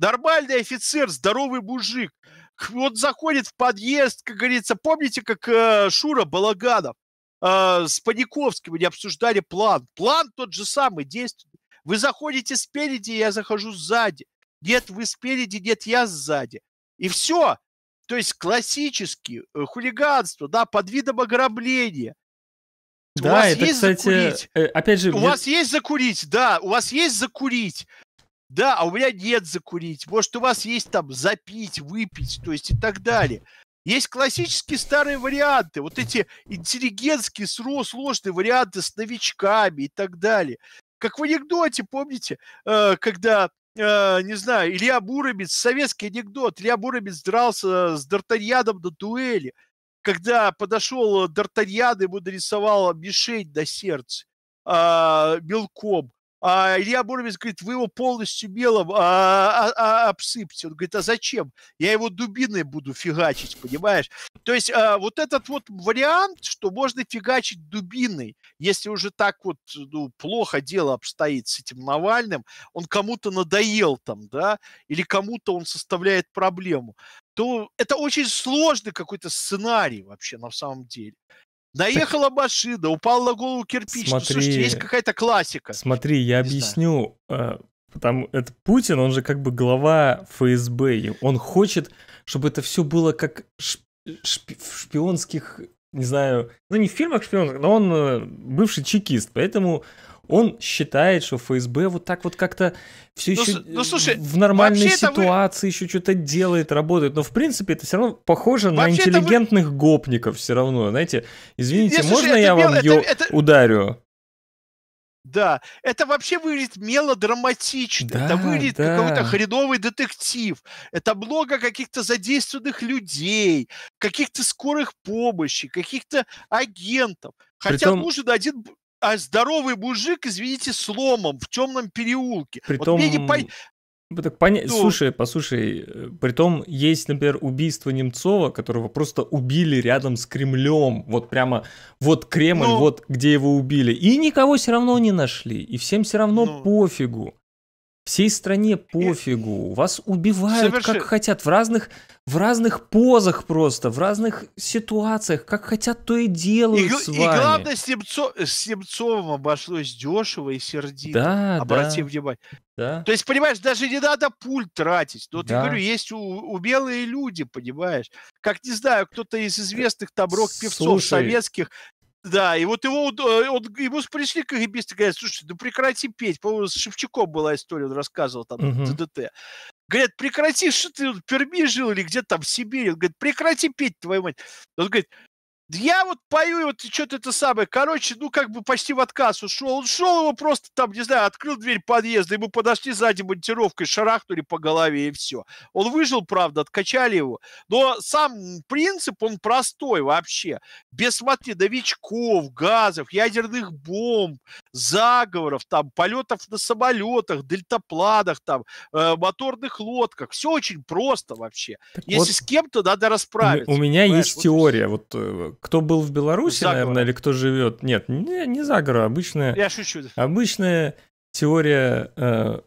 S2: Нормальный офицер, здоровый мужик – вот заходит в подъезд, как говорится, помните, как э, Шура Балаганов э, с Паниковским, они обсуждали план. План тот же самый, действует. Вы заходите спереди, я захожу сзади. Нет, вы спереди, нет, я сзади. И все. То есть классические э, хулиганство, да, под видом ограбления. Да, у вас это, есть кстати, закурить. Э,
S1: опять же, у мне... вас
S2: есть закурить, да, у вас есть закурить. Да, а у меня нет закурить. Может, у вас есть там запить, выпить, то есть и так далее. Есть классические старые варианты, вот эти интеллигентские, сложные варианты с новичками и так далее. Как в анекдоте, помните, э, когда э, не знаю, Илья Буровец, советский анекдот, Илья Буровец дрался с Д'Артаньяном на дуэли, когда подошел Д'Артаньян, ему нарисовал мишень на сердце э, мелком. А Илья Муромец говорит, вы его полностью белым а, а, а, обсыпьте. Он говорит, а зачем? Я его дубиной буду фигачить, понимаешь? То есть а, вот этот вот вариант, что можно фигачить дубиной, если уже так вот ну, плохо дело обстоит с этим Навальным, он кому-то надоел там, да, или кому-то он составляет проблему то это очень сложный какой-то сценарий вообще на самом деле. Доехала так... машина, упал на голову кирпич. Ну, смотри... Ну, слушайте, есть какая-то классика.
S1: Смотри, я Не объясню. Знаю. Э, потому это Путин, он же как бы глава ФСБ. Он хочет, чтобы это все было как шпи в шпионских, не знаю, ну не в фильмах шпионских, но он э, бывший чекист, поэтому он считает, что ФСБ вот так вот как-то все еще ну, ну слушай, в нормальной ситуации вы... еще что-то делает, работает. Но в принципе это все равно похоже на интеллигентных вы... гопников все равно, знаете. Извините, Нет, можно слушай, я вам ее это, это... ударю?
S2: Да, это вообще выглядит мелодраматично, да, это выглядит да. какой-то хреновый детектив, это много каких-то задействованных людей, каких-то скорых помощи, каких-то агентов. Хотя Притом... нужен один а здоровый мужик, извините, сломом в темном переулке. Притом... Вот мне не пон... Так поня... ну... Слушай,
S1: послушай, э, при том есть, например, убийство Немцова, которого просто убили рядом с Кремлем, вот прямо, вот Кремль, ну... вот где его убили, и никого все равно не нашли, и всем все равно ну... пофигу всей стране пофигу, вас убивают Соверши... как хотят, в разных, в разных позах просто, в разных ситуациях, как хотят, то и делают и, с вами. И главное,
S2: с, Немцо... с Немцовым обошлось дешево и сердито, да, обрати да. внимание. Да. То есть, понимаешь, даже не надо пуль тратить. Но ну, да. ты говорю, есть у, белые люди, понимаешь. Как не знаю, кто-то из известных там рок-певцов советских да, и вот его, э, он, его пришли КГБисты, говорят, слушай, ну прекрати петь. По-моему, с Шевчуком была история, он рассказывал там uh-huh. ДДТ. Говорят, прекрати, что ты в Перми жил или где-то там в Сибири. Он говорит, прекрати петь, твою мать. Он говорит, я вот пою, и вот что-то это самое. Короче, ну, как бы почти в отказ ушел. Он шел, его просто там, не знаю, открыл дверь подъезда, ему подошли сзади монтировкой, шарахнули по голове, и все. Он выжил, правда, откачали его. Но сам принцип, он простой вообще. Без, смотри, новичков, газов, ядерных бомб, заговоров, там, полетов на самолетах, дельтапланах, там, э, моторных лодках. Все очень просто вообще. Так Если вот с кем-то надо расправиться. У
S1: меня есть вот теория, вот э, кто был в Беларуси, Загора. наверное, или кто живет. Нет, не, не Загора, обычная. Я шучу. Обычная теория. Э,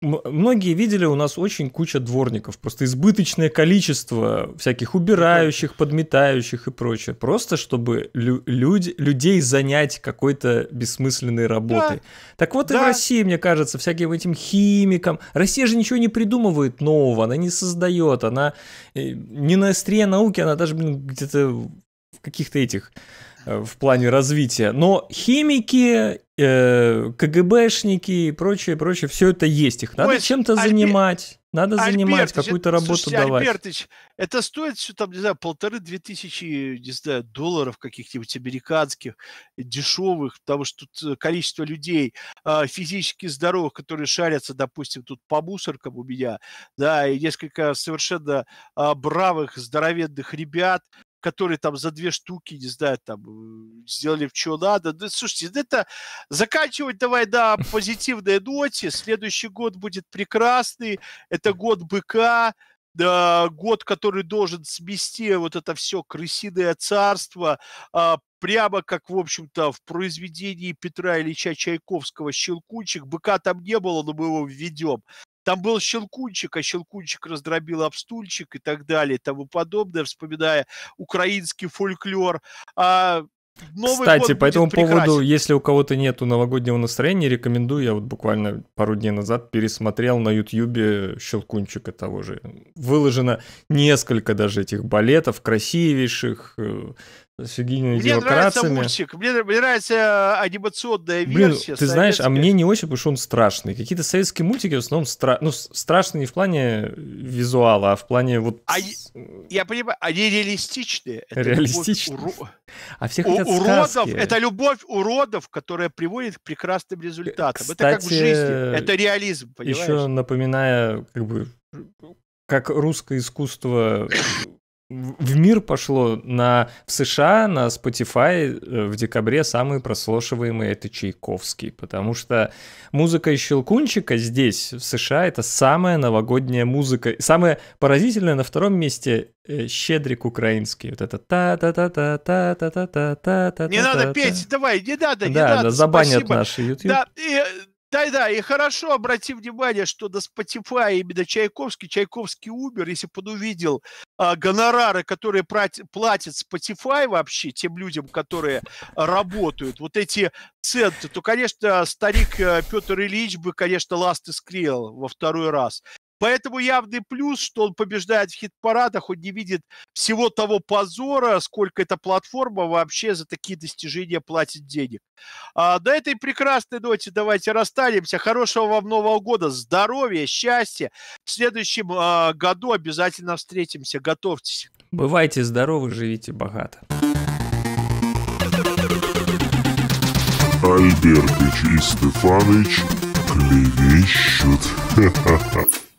S1: многие видели, у нас очень куча дворников, просто избыточное количество всяких убирающих, подметающих и прочее, просто чтобы лю- люди, людей занять какой-то бессмысленной работой. Да. Так вот да. и в России, мне кажется, всяким этим химикам. Россия же ничего не придумывает нового, она не создает, она э, не на острие науки, она даже, где-то каких-то этих э, в плане развития. Но химики, э, КГБшники и прочее, прочее, все это есть. Их надо чем-то Альбер... занимать. Надо Альбертыч, занимать, какую-то работу слушайте, давать. Альбертыч,
S2: это стоит все там, не знаю, полторы-две тысячи, не знаю, долларов каких-нибудь американских, дешевых, потому что тут э, количество людей э, физически здоровых, которые шарятся, допустим, тут по мусоркам у меня, да, и несколько совершенно э, бравых, здоровенных ребят, которые там за две штуки, не знаю, там, э, сделали в чего надо. Ну, слушайте, это заканчивать давай на позитивной ноте. Следующий год будет прекрасный. Это год быка, да год, который должен смести вот это все крысиное царство, э, прямо как, в общем-то, в произведении Петра Ильича Чайковского «Щелкунчик». Быка там не было, но мы его введем. Там был Щелкунчик, а Щелкунчик раздробил обстульчик и так далее, и тому подобное, вспоминая украинский фольклор. А Новый Кстати, по этому прекрасен. поводу,
S1: если у кого-то нету новогоднего настроения, рекомендую, я вот буквально пару дней назад пересмотрел на ютьюбе «Щелкунчика» того же. Выложено несколько даже этих балетов, красивейших, э, с Евгениями Мне нравится мультик,
S2: мне, мне нравится э, анимационная Блин, версия. ты советская. знаешь,
S1: а мне не очень, потому что он страшный. Какие-то советские мультики в основном стра... ну, страшные не в плане визуала, а в плане вот...
S2: Они, а я понимаю, они реалистичные. Это реалистичные. Уро...
S1: А все хотят У, уродов, Это
S2: любовь уродов, которая приводит к прекрасным результатам. Кстати, это как в жизни, это реализм, понимаешь? Еще
S1: напоминая, как бы, как русское искусство в мир пошло на в США на Spotify э, в декабре самые прослушиваемые это Чайковский, потому что музыка из Щелкунчика здесь в США это самая новогодняя музыка, самая поразительная на втором месте э, Щедрик украинский, вот это та та та та та та та та та та Не надо петь,
S2: давай, не надо, не надо. Да, забанят наши YouTube. Э, да-да, и хорошо, обрати внимание, что до Spotify именно Чайковский, Чайковский умер, если бы он увидел а, гонорары, которые платят Spotify вообще тем людям, которые работают, вот эти центы, то, конечно, старик э, Петр Ильич бы, конечно, ласты скрел во второй раз. Поэтому явный плюс, что он побеждает в хит-парадах, он не видит всего того позора, сколько эта платформа вообще за такие достижения платит денег. А, на этой прекрасной ноте давайте расстанемся. Хорошего вам Нового года, здоровья, счастья. В следующем а, году обязательно встретимся. Готовьтесь.
S1: Бывайте здоровы, живите богато.
S2: Альбертыч и Стефаныч клевещут. Ха-ха-ха. [LAUGHS]